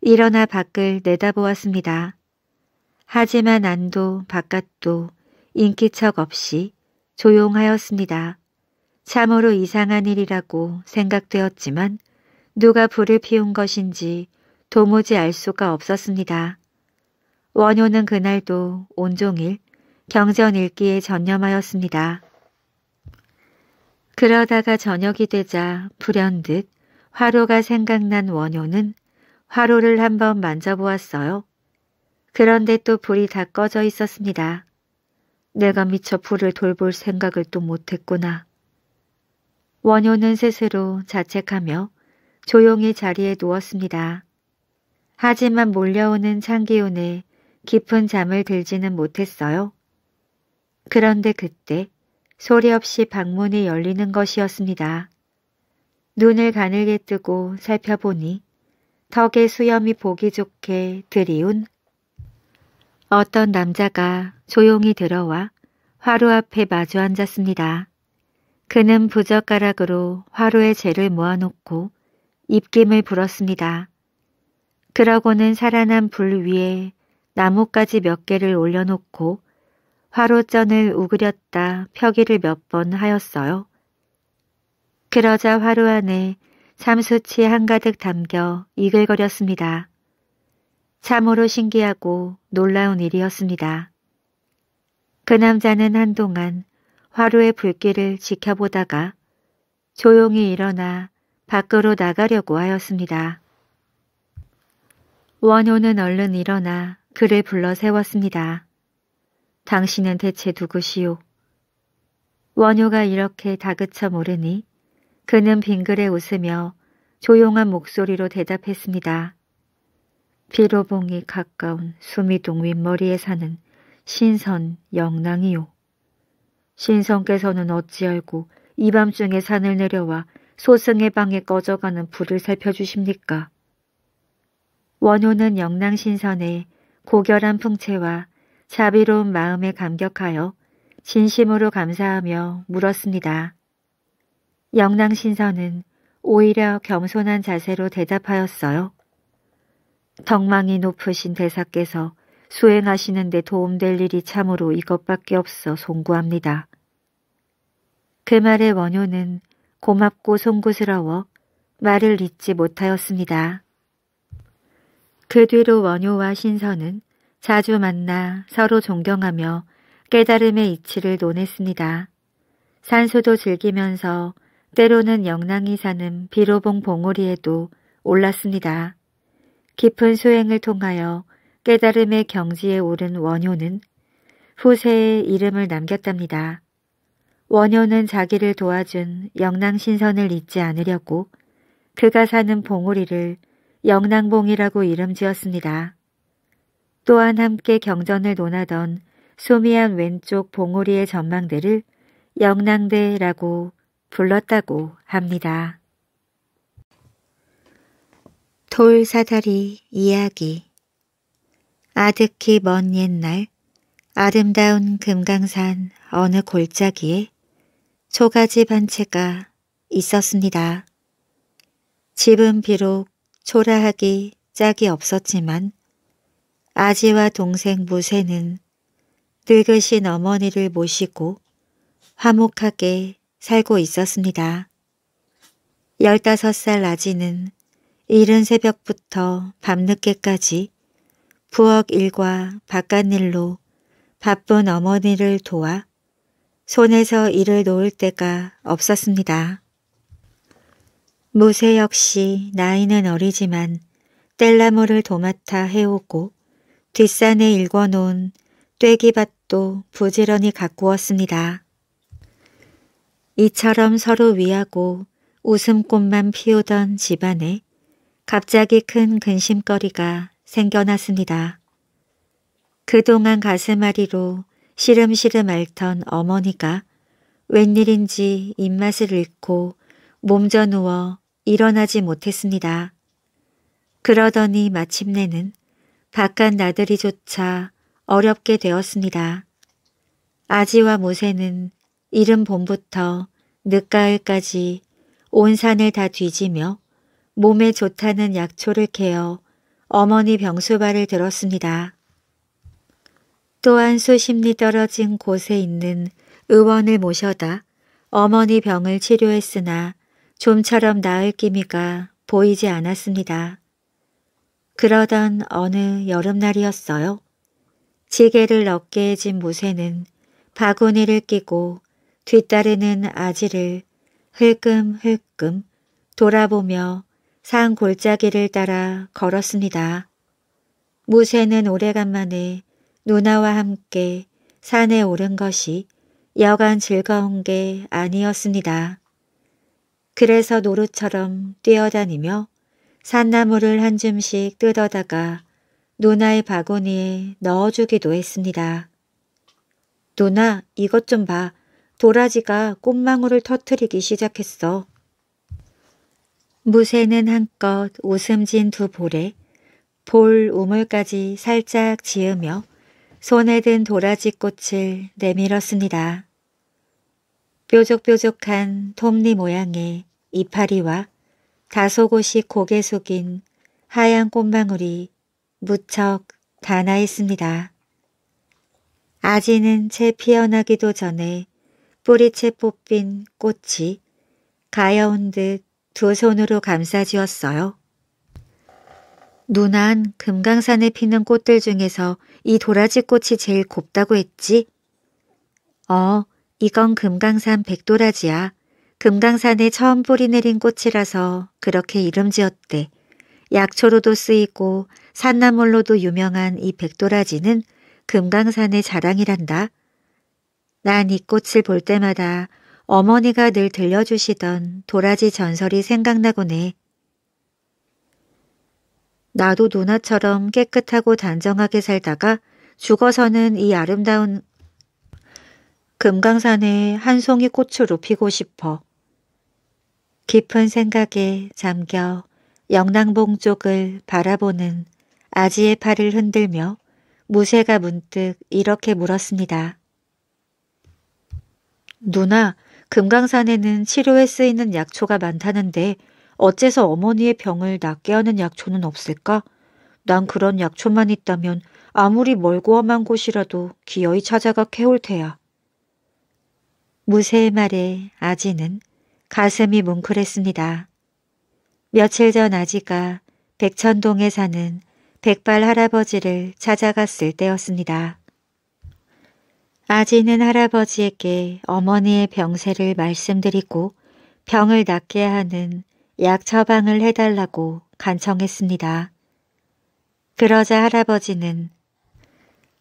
일어나 밖을 내다보았습니다. 하지만 안도 바깥도 인기척 없이 조용하였습니다. 참으로 이상한 일이라고 생각되었지만 누가 불을 피운 것인지 도무지 알 수가 없었습니다. 원효는 그날도 온종일 경전 읽기에 전념하였습니다. 그러다가 저녁이 되자 불현듯 화로가 생각난 원효는 화로를 한번 만져보았어요. 그런데 또 불이 다 꺼져 있었습니다. 내가 미처 불을 돌볼 생각을 또 못했구나. 원효는 스스로 자책하며 조용히 자리에 누웠습니다. 하지만 몰려오는 창기운에 깊은 잠을 들지는 못했어요. 그런데 그때 소리 없이 방문이 열리는 것이었습니다. 눈을 가늘게 뜨고 살펴보니 턱에 수염이 보기 좋게 드리운 어떤 남자가 조용히 들어와 화루 앞에 마주 앉았습니다. 그는 부젓가락으로 화루의 재를 모아놓고 입김을 불었습니다. 그러고는 살아난 불 위에 나뭇가지 몇 개를 올려놓고 화로전을 우그렸다 펴기를 몇 번 하였어요. 그러자 화로 안에 참수치 한가득 담겨 이글거렸습니다. 참으로 신기하고 놀라운 일이었습니다. 그 남자는 한동안 화로의 불길을 지켜보다가 조용히 일어나 밖으로 나가려고 하였습니다. 원효는 얼른 일어나 그를 불러 세웠습니다. 당신은 대체 누구시오? 원효가 이렇게 다그쳐 모르니 그는 빙그레 웃으며 조용한 목소리로 대답했습니다. 비로봉이 가까운 수미동 윗머리에 사는 신선 영랑이요. 신선께서는 어찌 알고 이밤중에 산을 내려와 소승의 방에 꺼져가는 불을 살펴주십니까? 원효는 영랑신선의 고결한 풍채와 자비로운 마음에 감격하여 진심으로 감사하며 물었습니다. 영랑신선은 오히려 겸손한 자세로 대답하였어요. 덕망이 높으신 대사께서 수행하시는데 도움될 일이 참으로 이것밖에 없어 송구합니다. 그 말에 원효는 고맙고 송구스러워 말을 잊지 못하였습니다. 그 뒤로 원효와 신선은 자주 만나 서로 존경하며 깨달음의 이치를 논했습니다. 산소도 즐기면서 때로는 영랑이 사는 비로봉 봉우리에도 올랐습니다. 깊은 수행을 통하여 깨달음의 경지에 오른 원효는 후세에 이름을 남겼답니다. 원효는 자기를 도와준 영랑신선을 잊지 않으려고 그가 사는 봉우리를 영랑봉이라고 이름 지었습니다. 또한 함께 경전을 논하던 소미안 왼쪽 봉우리의 전망대를 영랑대라고 불렀다고 합니다. 돌 사다리 이야기 아득히 먼 옛날 아름다운 금강산 어느 골짜기에 초가집한 채가 있었습니다. 집은 비록 초라하기 짝이 없었지만 아지와 동생 무세는 늙으신 어머니를 모시고 화목하게 살고 있었습니다. 열다섯 살 아지는 이른 새벽부터 밤늦게까지 부엌 일과 바깥일로 바쁜 어머니를 도와 손에서 이를 놓을 때가 없었습니다. 무세 역시 나이는 어리지만 뗄나무를 도맡아 해오고 뒷산에 일궈놓은 떼기밭도 부지런히 가꾸었습니다. 이처럼 서로 위하고 웃음꽃만 피우던 집안에 갑자기 큰 근심거리가 생겨났습니다. 그동안 가슴앓이로 시름시름 앓던 어머니가 웬일인지 입맛을 잃고 몸져 누워 일어나지 못했습니다. 그러더니 마침내는 바깥 나들이조차 어렵게 되었습니다. 아지와 모세는 이른 봄부터 늦가을까지 온 산을 다 뒤지며 몸에 좋다는 약초를 캐어 어머니 병수발을 들었습니다. 또한 수십리 떨어진 곳에 있는 의원을 모셔다 어머니 병을 치료했으나 좀처럼 나을 기미가 보이지 않았습니다. 그러던 어느 여름날이었어요. 지게를 어깨에 진 모세는 바구니를 끼고 뒤따르는 아지를 흘끔흘끔 돌아보며 산 골짜기를 따라 걸었습니다. 무쇠는 오래간만에 누나와 함께 산에 오른 것이 여간 즐거운 게 아니었습니다. 그래서 노루처럼 뛰어다니며 산나물을 한 줌씩 뜯어다가 누나의 바구니에 넣어주기도 했습니다. 누나 이것 좀 봐. 도라지가 꽃망울을 터트리기 시작했어. 무쇠는 한껏 웃음진 두 볼에 볼 우물까지 살짝 지으며 손에 든 도라지 꽃을 내밀었습니다. 뾰족뾰족한 톱니 모양의 이파리와 다소곳이 고개 숙인 하얀 꽃망울이 무척 단아했습니다. 아지는 채 피어나기도 전에 뿌리채 뽑힌 꽃이 가여운 듯 두 손으로 감싸 쥐었어요. 누난 금강산에 피는 꽃들 중에서 이 도라지 꽃이 제일 곱다고 했지? 어, 이건 금강산 백도라지야. 금강산에 처음 뿌리 내린 꽃이라서 그렇게 이름 지었대. 약초로도 쓰이고 산나물로도 유명한 이 백도라지는 금강산의 자랑이란다. 난 이 꽃을 볼 때마다 어머니가 늘 들려주시던 도라지 전설이 생각나곤 해. 나도 누나처럼 깨끗하고 단정하게 살다가 죽어서는 이 아름다운 금강산에 한 송이 꽃으로 피고 싶어. 깊은 생각에 잠겨 영랑봉 쪽을 바라보는 아지의 팔을 흔들며 무쇠가 문득 이렇게 물었습니다. 누나, 금강산에는 치료에 쓰이는 약초가 많다는데 어째서 어머니의 병을 낫게 하는 약초는 없을까? 난 그런 약초만 있다면 아무리 멀고 험한 곳이라도 기어이 찾아가 캐올 테야. 무세의 말에 아지는 가슴이 뭉클했습니다. 며칠 전 아지가 백천동에 사는 백발 할아버지를 찾아갔을 때였습니다. 아지는 할아버지에게 어머니의 병세를 말씀드리고 병을 낫게 하는 약 처방을 해달라고 간청했습니다. 그러자 할아버지는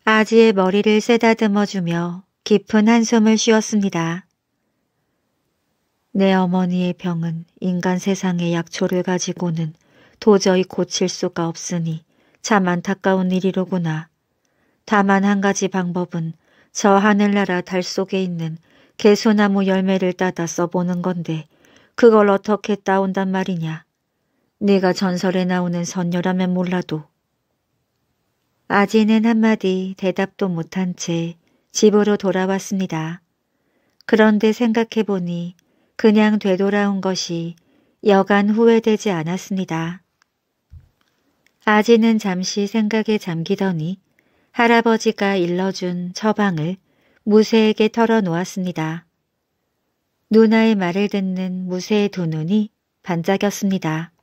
아지의 머리를 쓰다듬어 주며 깊은 한숨을 쉬었습니다. 내 어머니의 병은 인간 세상의 약초를 가지고는 도저히 고칠 수가 없으니 참 안타까운 일이로구나. 다만 한 가지 방법은 저 하늘나라 달 속에 있는 개소나무 열매를 따다 써보는 건데 그걸 어떻게 따온단 말이냐. 네가 전설에 나오는 선녀라면 몰라도. 아지는 한마디 대답도 못한 채 집으로 돌아왔습니다. 그런데 생각해보니 그냥 되돌아온 것이 여간 후회되지 않았습니다. 아지는 잠시 생각에 잠기더니 할아버지가 일러준 처방을 무쇠에게 털어놓았습니다. 누나의 말을 듣는 무쇠의 두 눈이 반짝였습니다.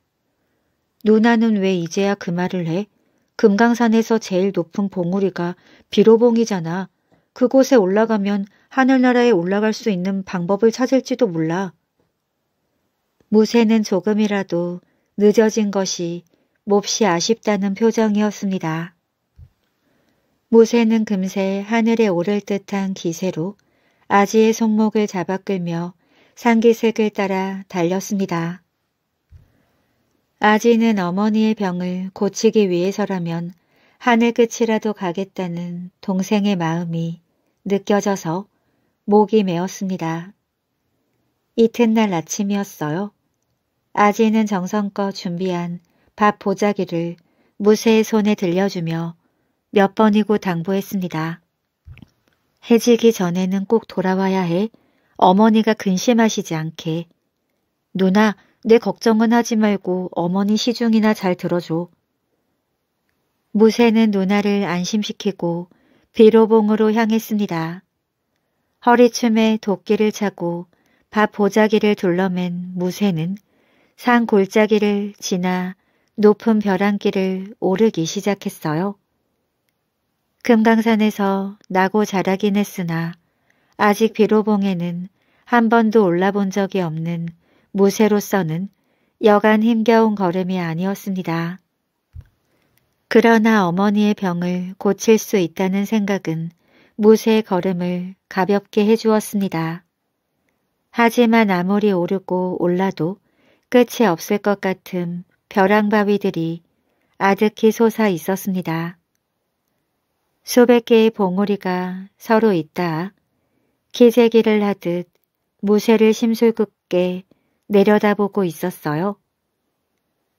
누나는 왜 이제야 그 말을 해? 금강산에서 제일 높은 봉우리가 비로봉이잖아. 그곳에 올라가면 하늘나라에 올라갈 수 있는 방법을 찾을지도 몰라. 무쇠는 조금이라도 늦어진 것이 몹시 아쉽다는 표정이었습니다. 무쇠는 금세 하늘에 오를 듯한 기세로 아지의 손목을 잡아 끌며 상기색을 따라 달렸습니다. 아지는 어머니의 병을 고치기 위해서라면 하늘 끝이라도 가겠다는 동생의 마음이 느껴져서 목이 메었습니다. 이튿날 아침이었어요. 아지는 정성껏 준비한 밥 보자기를 무쇠의 손에 들려주며 몇 번이고 당부했습니다. 해지기 전에는 꼭 돌아와야 해. 어머니가 근심하시지 않게. 누나, 내 걱정은 하지 말고 어머니 시중이나 잘 들어줘. 무새는 누나를 안심시키고 비로봉으로 향했습니다. 허리춤에 도끼를 차고 밥 보자기를 둘러맨 무새는산 골짜기를 지나 높은 벼랑길을 오르기 시작했어요. 금강산에서 나고 자라긴 했으나 아직 비로봉에는 한 번도 올라본 적이 없는 무쇠로서는 여간 힘겨운 걸음이 아니었습니다. 그러나 어머니의 병을 고칠 수 있다는 생각은 무쇠의 걸음을 가볍게 해주었습니다. 하지만 아무리 오르고 올라도 끝이 없을 것 같은 벼랑바위들이 아득히 솟아 있었습니다. 수백 개의 봉우리가 서로 있다 기세기를 하듯 무쇠를 심술궂게 내려다보고 있었어요.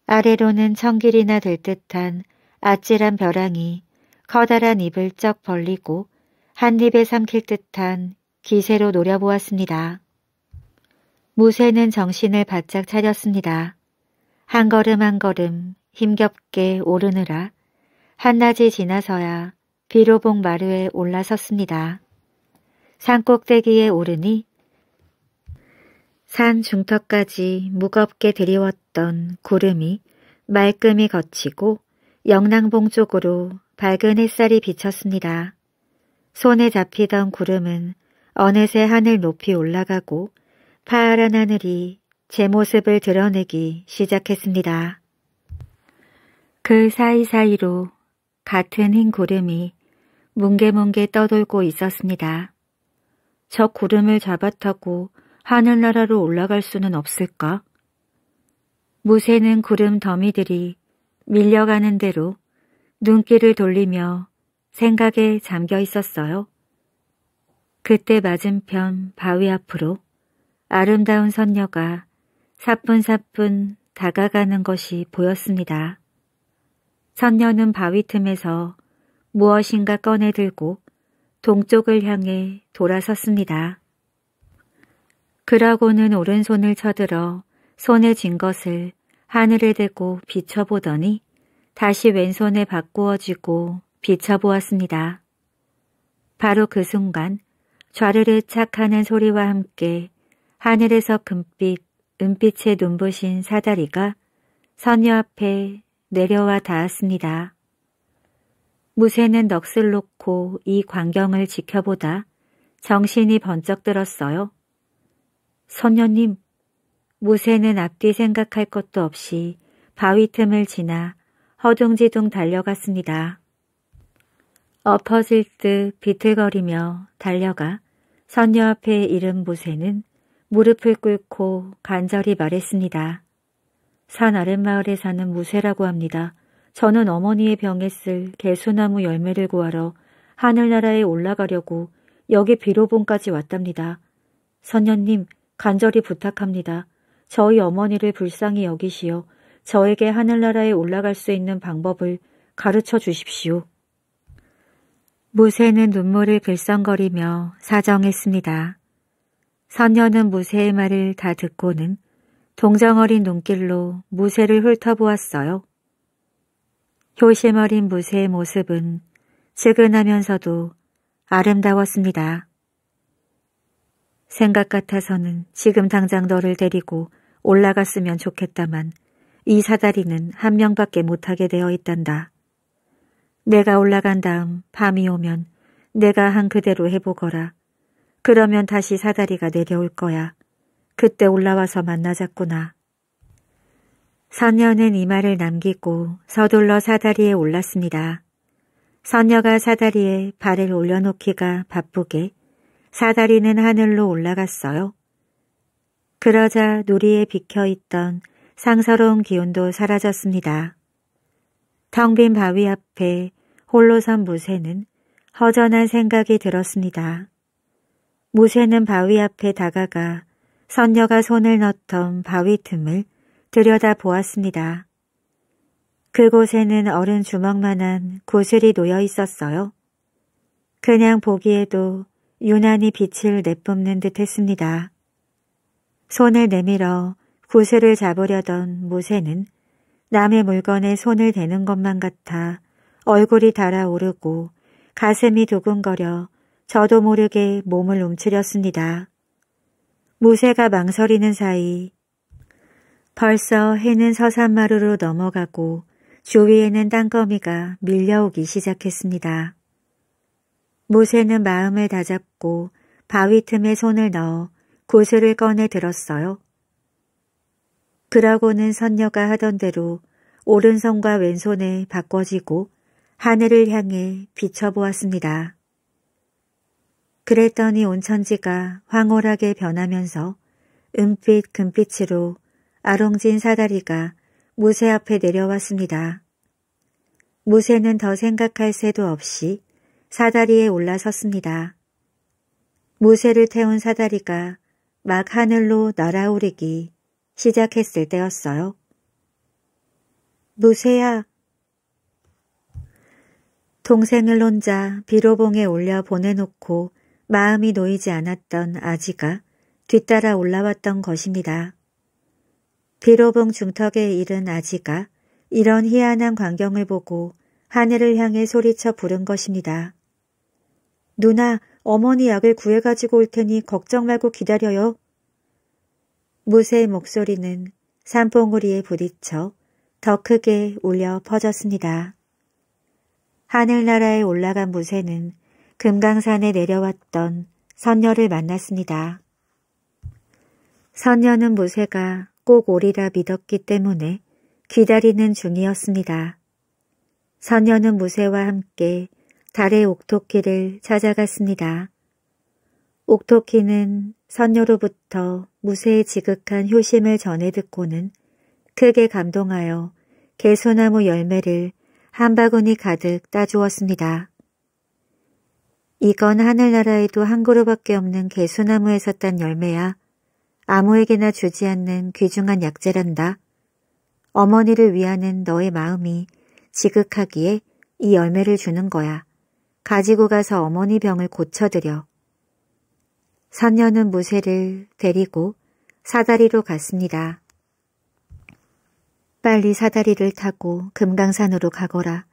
아래로는 청길이나 될 듯한 아찔한 벼랑이 커다란 입을 쩍 벌리고 한 입에 삼킬 듯한 기세로 노려보았습니다. 무쇠는 정신을 바짝 차렸습니다. 한 걸음 한 걸음 힘겹게 오르느라 한낮이 지나서야 비로봉 마루에 올라섰습니다. 산 꼭대기에 오르니 산 중턱까지 무겁게 들이웠던 구름이 말끔히 걷히고 영랑봉 쪽으로 밝은 햇살이 비쳤습니다. 손에 잡히던 구름은 어느새 하늘 높이 올라가고 파란 하늘이 제 모습을 드러내기 시작했습니다. 그 사이사이로 같은 흰 구름이 뭉게뭉게 떠돌고 있었습니다. 저 구름을 잡아타고 하늘나라로 올라갈 수는 없을까? 무쇠는 구름 더미들이 밀려가는 대로 눈길을 돌리며 생각에 잠겨 있었어요. 그때 맞은편 바위 앞으로 아름다운 선녀가 사뿐사뿐 다가가는 것이 보였습니다. 선녀는 바위 틈에서 무엇인가 꺼내들고 동쪽을 향해 돌아섰습니다. 그러고는 오른손을 쳐들어 손에 쥔 것을 하늘에 대고 비춰보더니 다시 왼손에 바꾸어 지고 비춰보았습니다. 바로 그 순간 좌르르착 하는 소리와 함께 하늘에서 금빛, 은빛에 눈부신 사다리가 선녀 앞에 내려와 닿았습니다. 무쇠는 넋을 놓고 이 광경을 지켜보다 정신이 번쩍 들었어요. 선녀님, 무쇠는 앞뒤 생각할 것도 없이 바위 틈을 지나 허둥지둥 달려갔습니다. 엎어질 듯 비틀거리며 달려가 선녀 앞에 이른 무쇠는 무릎을 꿇고 간절히 말했습니다. 산 아랫마을에 사는 무쇠라고 합니다. 저는 어머니의 병에 쓸 개수나무 열매를 구하러 하늘나라에 올라가려고 여기 비로봉까지 왔답니다. 선녀님, 간절히 부탁합니다. 저희 어머니를 불쌍히 여기시어 저에게 하늘나라에 올라갈 수 있는 방법을 가르쳐 주십시오. 무쇠는 눈물을 글썽거리며 사정했습니다. 선녀는 무쇠의 말을 다 듣고는 동정어린 눈길로 무쇠를 훑어보았어요. 효심 어린 무쇠의 모습은 측은하면서도 아름다웠습니다. 생각 같아서는 지금 당장 너를 데리고 올라갔으면 좋겠다만 이 사다리는 한 명밖에 못하게 되어 있단다. 내가 올라간 다음 밤이 오면 내가 한 그대로 해보거라. 그러면 다시 사다리가 내려올 거야. 그때 올라와서 만나자꾸나. 선녀는 이 말을 남기고 서둘러 사다리에 올랐습니다. 선녀가 사다리에 발을 올려놓기가 바쁘게 사다리는 하늘로 올라갔어요. 그러자 누리에 비켜있던 상서로운 기운도 사라졌습니다. 텅빈 바위 앞에 홀로 선 무쇠는 허전한 생각이 들었습니다. 무쇠는 바위 앞에 다가가 선녀가 손을 넣던 바위 틈을 들여다 보았습니다. 그곳에는 어른 주먹만한 구슬이 놓여 있었어요. 그냥 보기에도 유난히 빛을 내뿜는 듯 했습니다. 손을 내밀어 구슬을 잡으려던 모세는 남의 물건에 손을 대는 것만 같아 얼굴이 달아오르고 가슴이 두근거려 저도 모르게 몸을 움츠렸습니다. 모세가 망설이는 사이 벌써 해는 서산마루로 넘어가고 주위에는 땅거미가 밀려오기 시작했습니다. 모세는 마음을 다잡고 바위 틈에 손을 넣어 구슬을 꺼내 들었어요. 그러고는 선녀가 하던 대로 오른손과 왼손에 바꿔지고 하늘을 향해 비춰보았습니다. 그랬더니 온천지가 황홀하게 변하면서 은빛 금빛으로 아롱진 사다리가 무쇠 앞에 내려왔습니다. 무쇠는 더 생각할 새도 없이 사다리에 올라섰습니다. 무쇠를 태운 사다리가 막 하늘로 날아오르기 시작했을 때였어요. 무쇠야. 동생을 혼자 비로봉에 올려 보내놓고 마음이 놓이지 않았던 아지가 뒤따라 올라왔던 것입니다. 비로봉 중턱에 이른 아지가 이런 희한한 광경을 보고 하늘을 향해 소리쳐 부른 것입니다. 누나, 어머니 약을 구해가지고 올 테니 걱정 말고 기다려요. 무새의 목소리는 산봉우리에 부딪혀 더 크게 울려 퍼졌습니다. 하늘나라에 올라간 무새는 금강산에 내려왔던 선녀를 만났습니다. 선녀는 무새가 꼭 오리라 믿었기 때문에 기다리는 중이었습니다. 선녀는 무쇠와 함께 달의 옥토키를 찾아갔습니다. 옥토키는 선녀로부터 무쇠의 지극한 효심을 전해 듣고는 크게 감동하여 개소나무 열매를 한 바구니 가득 따주었습니다. 이건 하늘나라에도 한 그루밖에 없는 개소나무에서 딴 열매야. 아무에게나 주지 않는 귀중한 약재란다. 어머니를 위하는 너의 마음이 지극하기에 이 열매를 주는 거야. 가지고 가서 어머니 병을 고쳐드려. 선녀는 무쇠를 데리고 사다리로 갔습니다. 빨리 사다리를 타고 금강산으로 가거라.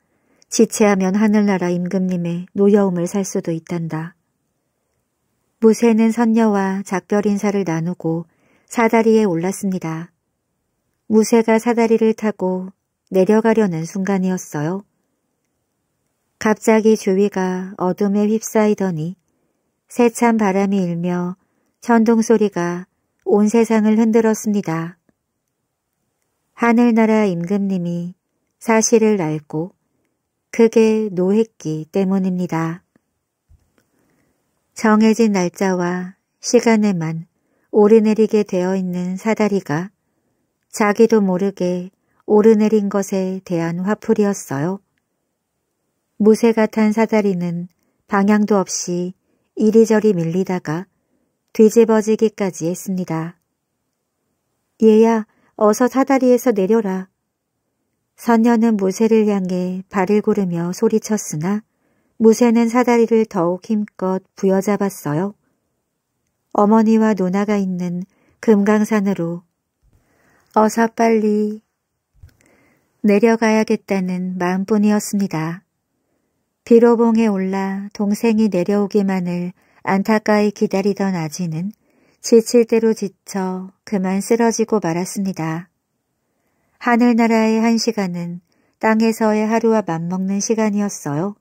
지체하면 하늘나라 임금님의 노여움을 살 수도 있단다. 무쇠는 선녀와 작별 인사를 나누고 사다리에 올랐습니다. 무쇠가 사다리를 타고 내려가려는 순간이었어요. 갑자기 주위가 어둠에 휩싸이더니 새찬 바람이 일며 천둥 소리가 온 세상을 흔들었습니다. 하늘나라 임금님이 사실을 알고 그게 노했기 때문입니다. 정해진 날짜와 시간에만 오르내리게 되어 있는 사다리가 자기도 모르게 오르내린 것에 대한 화풀이였어요. 무쇠가 탄 사다리는 방향도 없이 이리저리 밀리다가 뒤집어지기까지 했습니다. 얘야 어서 사다리에서 내려라. 선녀는 무쇠를 향해 발을 구르며 소리쳤으나 무새는 사다리를 더욱 힘껏 부여잡았어요. 어머니와 누나가 있는 금강산으로 어서 빨리 내려가야겠다는 마음뿐이었습니다. 비로봉에 올라 동생이 내려오기만을 안타까이 기다리던 아지는 지칠 대로 지쳐 그만 쓰러지고 말았습니다. 하늘나라의 한 시간은 땅에서의 하루와 맞먹는 시간이었어요.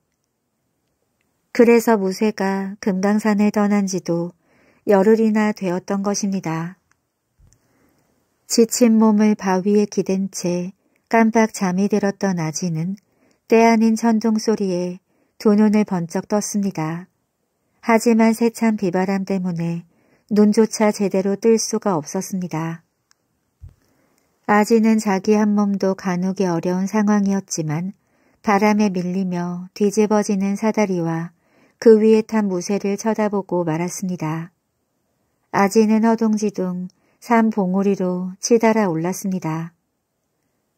그래서 무쇠가 금강산을 떠난 지도 열흘이나 되었던 것입니다. 지친 몸을 바위에 기댄 채 깜빡 잠이 들었던 아지는 때 아닌 천둥 소리에 두 눈을 번쩍 떴습니다. 하지만 세찬 비바람 때문에 눈조차 제대로 뜰 수가 없었습니다. 아지는 자기 한 몸도 가누기 어려운 상황이었지만 바람에 밀리며 뒤집어지는 사다리와 그 위에 탄 무쇠를 쳐다보고 말았습니다. 아지는 허둥지둥 산 봉우리로 치달아 올랐습니다.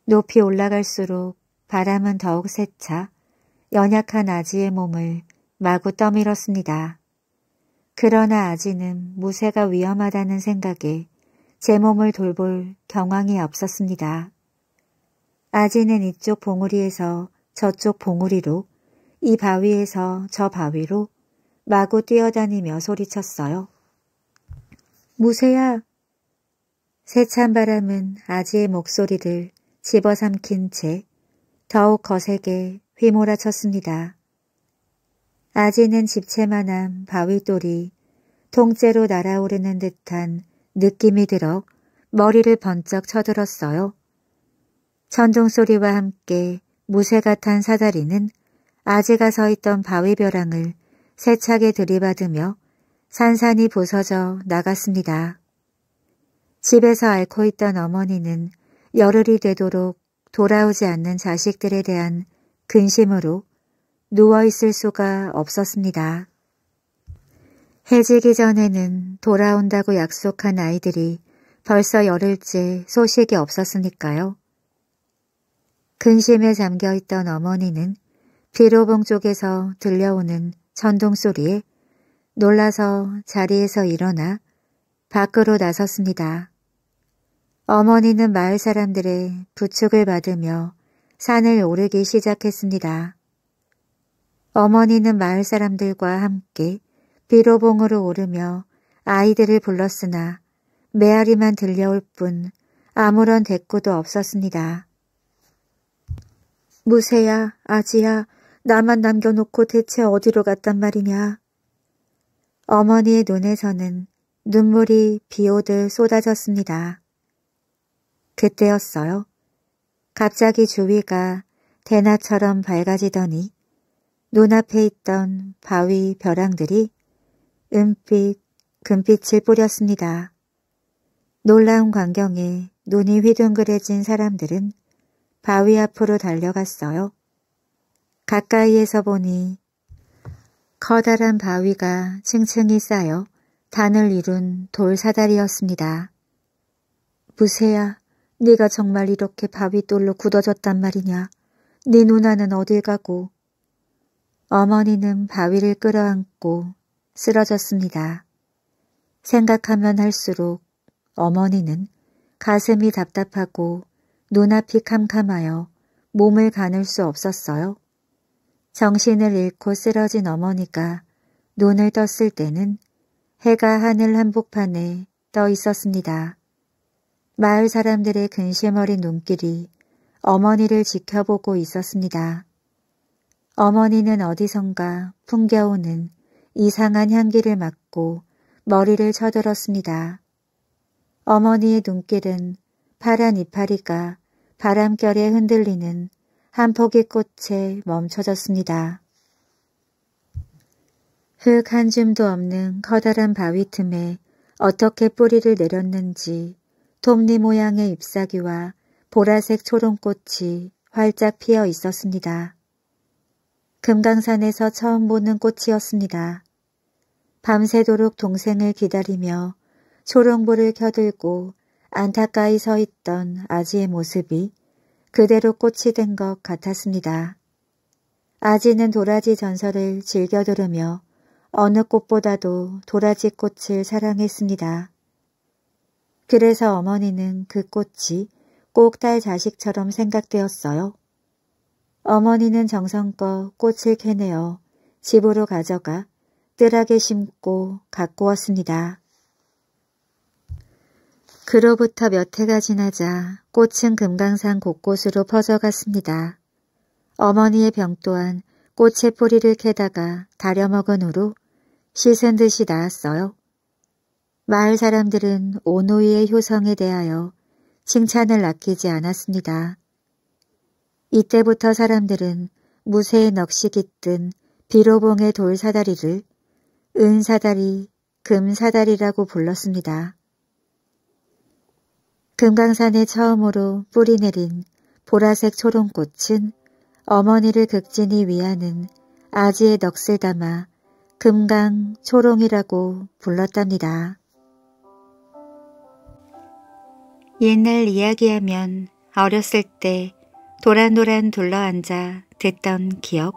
높이 올라갈수록 바람은 더욱 세차 연약한 아지의 몸을 마구 떠밀었습니다. 그러나 아지는 무쇠가 위험하다는 생각에 제 몸을 돌볼 경황이 없었습니다. 아지는 이쪽 봉우리에서 저쪽 봉우리로 이 바위에서 저 바위로 마구 뛰어다니며 소리쳤어요. 무쇠야! 세찬 바람은 아지의 목소리를 집어삼킨 채 더욱 거세게 휘몰아쳤습니다. 아지는 집채만한 바위돌이 통째로 날아오르는 듯한 느낌이 들어 머리를 번쩍 쳐들었어요. 천둥소리와 함께 무쇠가 탄 사다리는 아재가 서 있던 바위 벼랑을 세차게 들이받으며 산산이 부서져 나갔습니다. 집에서 앓고 있던 어머니는 열흘이 되도록 돌아오지 않는 자식들에 대한 근심으로 누워있을 수가 없었습니다. 해지기 전에는 돌아온다고 약속한 아이들이 벌써 열흘째 소식이 없었으니까요. 근심에 잠겨있던 어머니는 비로봉 쪽에서 들려오는 천둥 소리에 놀라서 자리에서 일어나 밖으로 나섰습니다. 어머니는 마을 사람들의 부축을 받으며 산을 오르기 시작했습니다. 어머니는 마을 사람들과 함께 비로봉으로 오르며 아이들을 불렀으나 메아리만 들려올 뿐 아무런 대꾸도 없었습니다. 무쇠야, 아지야, 나만 남겨놓고 대체 어디로 갔단 말이냐. 어머니의 눈에서는 눈물이 비오듯 쏟아졌습니다. 그때였어요. 갑자기 주위가 대낮처럼 밝아지더니 눈앞에 있던 바위 벼랑들이 은빛, 금빛을 뿌렸습니다. 놀라운 광경에 눈이 휘둥그레진 사람들은 바위 앞으로 달려갔어요. 가까이에서 보니 커다란 바위가 층층이 쌓여 단을 이룬 돌사다리였습니다. 무세야 네가 정말 이렇게 바위돌로 굳어졌단 말이냐. 네 누나는 어딜 가고. 어머니는 바위를 끌어안고 쓰러졌습니다. 생각하면 할수록 어머니는 가슴이 답답하고 눈앞이 캄캄하여 몸을 가눌 수 없었어요. 정신을 잃고 쓰러진 어머니가 눈을 떴을 때는 해가 하늘 한복판에 떠 있었습니다. 마을 사람들의 근심 어린 눈길이 어머니를 지켜보고 있었습니다. 어머니는 어디선가 풍겨오는 이상한 향기를 맡고 머리를 쳐들었습니다. 어머니의 눈길은 파란 이파리가 바람결에 흔들리는 한 포기 꽃에 멈춰졌습니다. 흙 한 줌도 없는 커다란 바위 틈에 어떻게 뿌리를 내렸는지 톱니 모양의 잎사귀와 보라색 초롱꽃이 활짝 피어 있었습니다. 금강산에서 처음 보는 꽃이었습니다. 밤새도록 동생을 기다리며 초롱불을 켜들고 안타까이 서 있던 아지의 모습이 그대로 꽃이 된 것 같았습니다. 아지는 도라지 전설을 즐겨 들으며 어느 꽃보다도 도라지 꽃을 사랑했습니다. 그래서 어머니는 그 꽃이 꼭 딸 자식처럼 생각되었어요. 어머니는 정성껏 꽃을 캐내어 집으로 가져가 뜰하게 심고 가꾸었습니다. 그로부터 몇 해가 지나자 꽃은 금강산 곳곳으로 퍼져갔습니다. 어머니의 병 또한 꽃의 뿌리를 캐다가 다려먹은 후로 씻은 듯이 나았어요. 마을 사람들은 오노이의 효성에 대하여 칭찬을 아끼지 않았습니다. 이때부터 사람들은 무쇠의 넋이 깃든 비로봉의 돌사다리를 은사다리, 금사다리라고 불렀습니다. 금강산에 처음으로 뿌리 내린 보라색 초롱꽃은 어머니를 극진히 위하는 아지의 넋을 담아 금강 초롱이라고 불렀답니다. 옛날 이야기하면 어렸을 때 도란도란 둘러앉아 듣던 기억,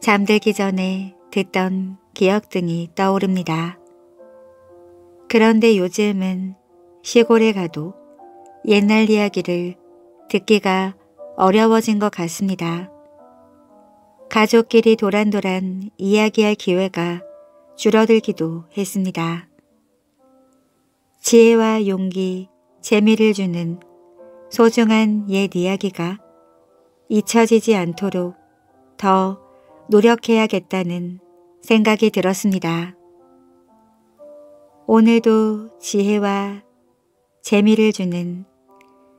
잠들기 전에 듣던 기억 등이 떠오릅니다. 그런데 요즘은 시골에 가도 옛날 이야기를 듣기가 어려워진 것 같습니다. 가족끼리 도란도란 이야기할 기회가 줄어들기도 했습니다. 지혜와 용기, 재미를 주는 소중한 옛 이야기가 잊혀지지 않도록 더 노력해야겠다는 생각이 들었습니다. 오늘도 지혜와 재미를 주는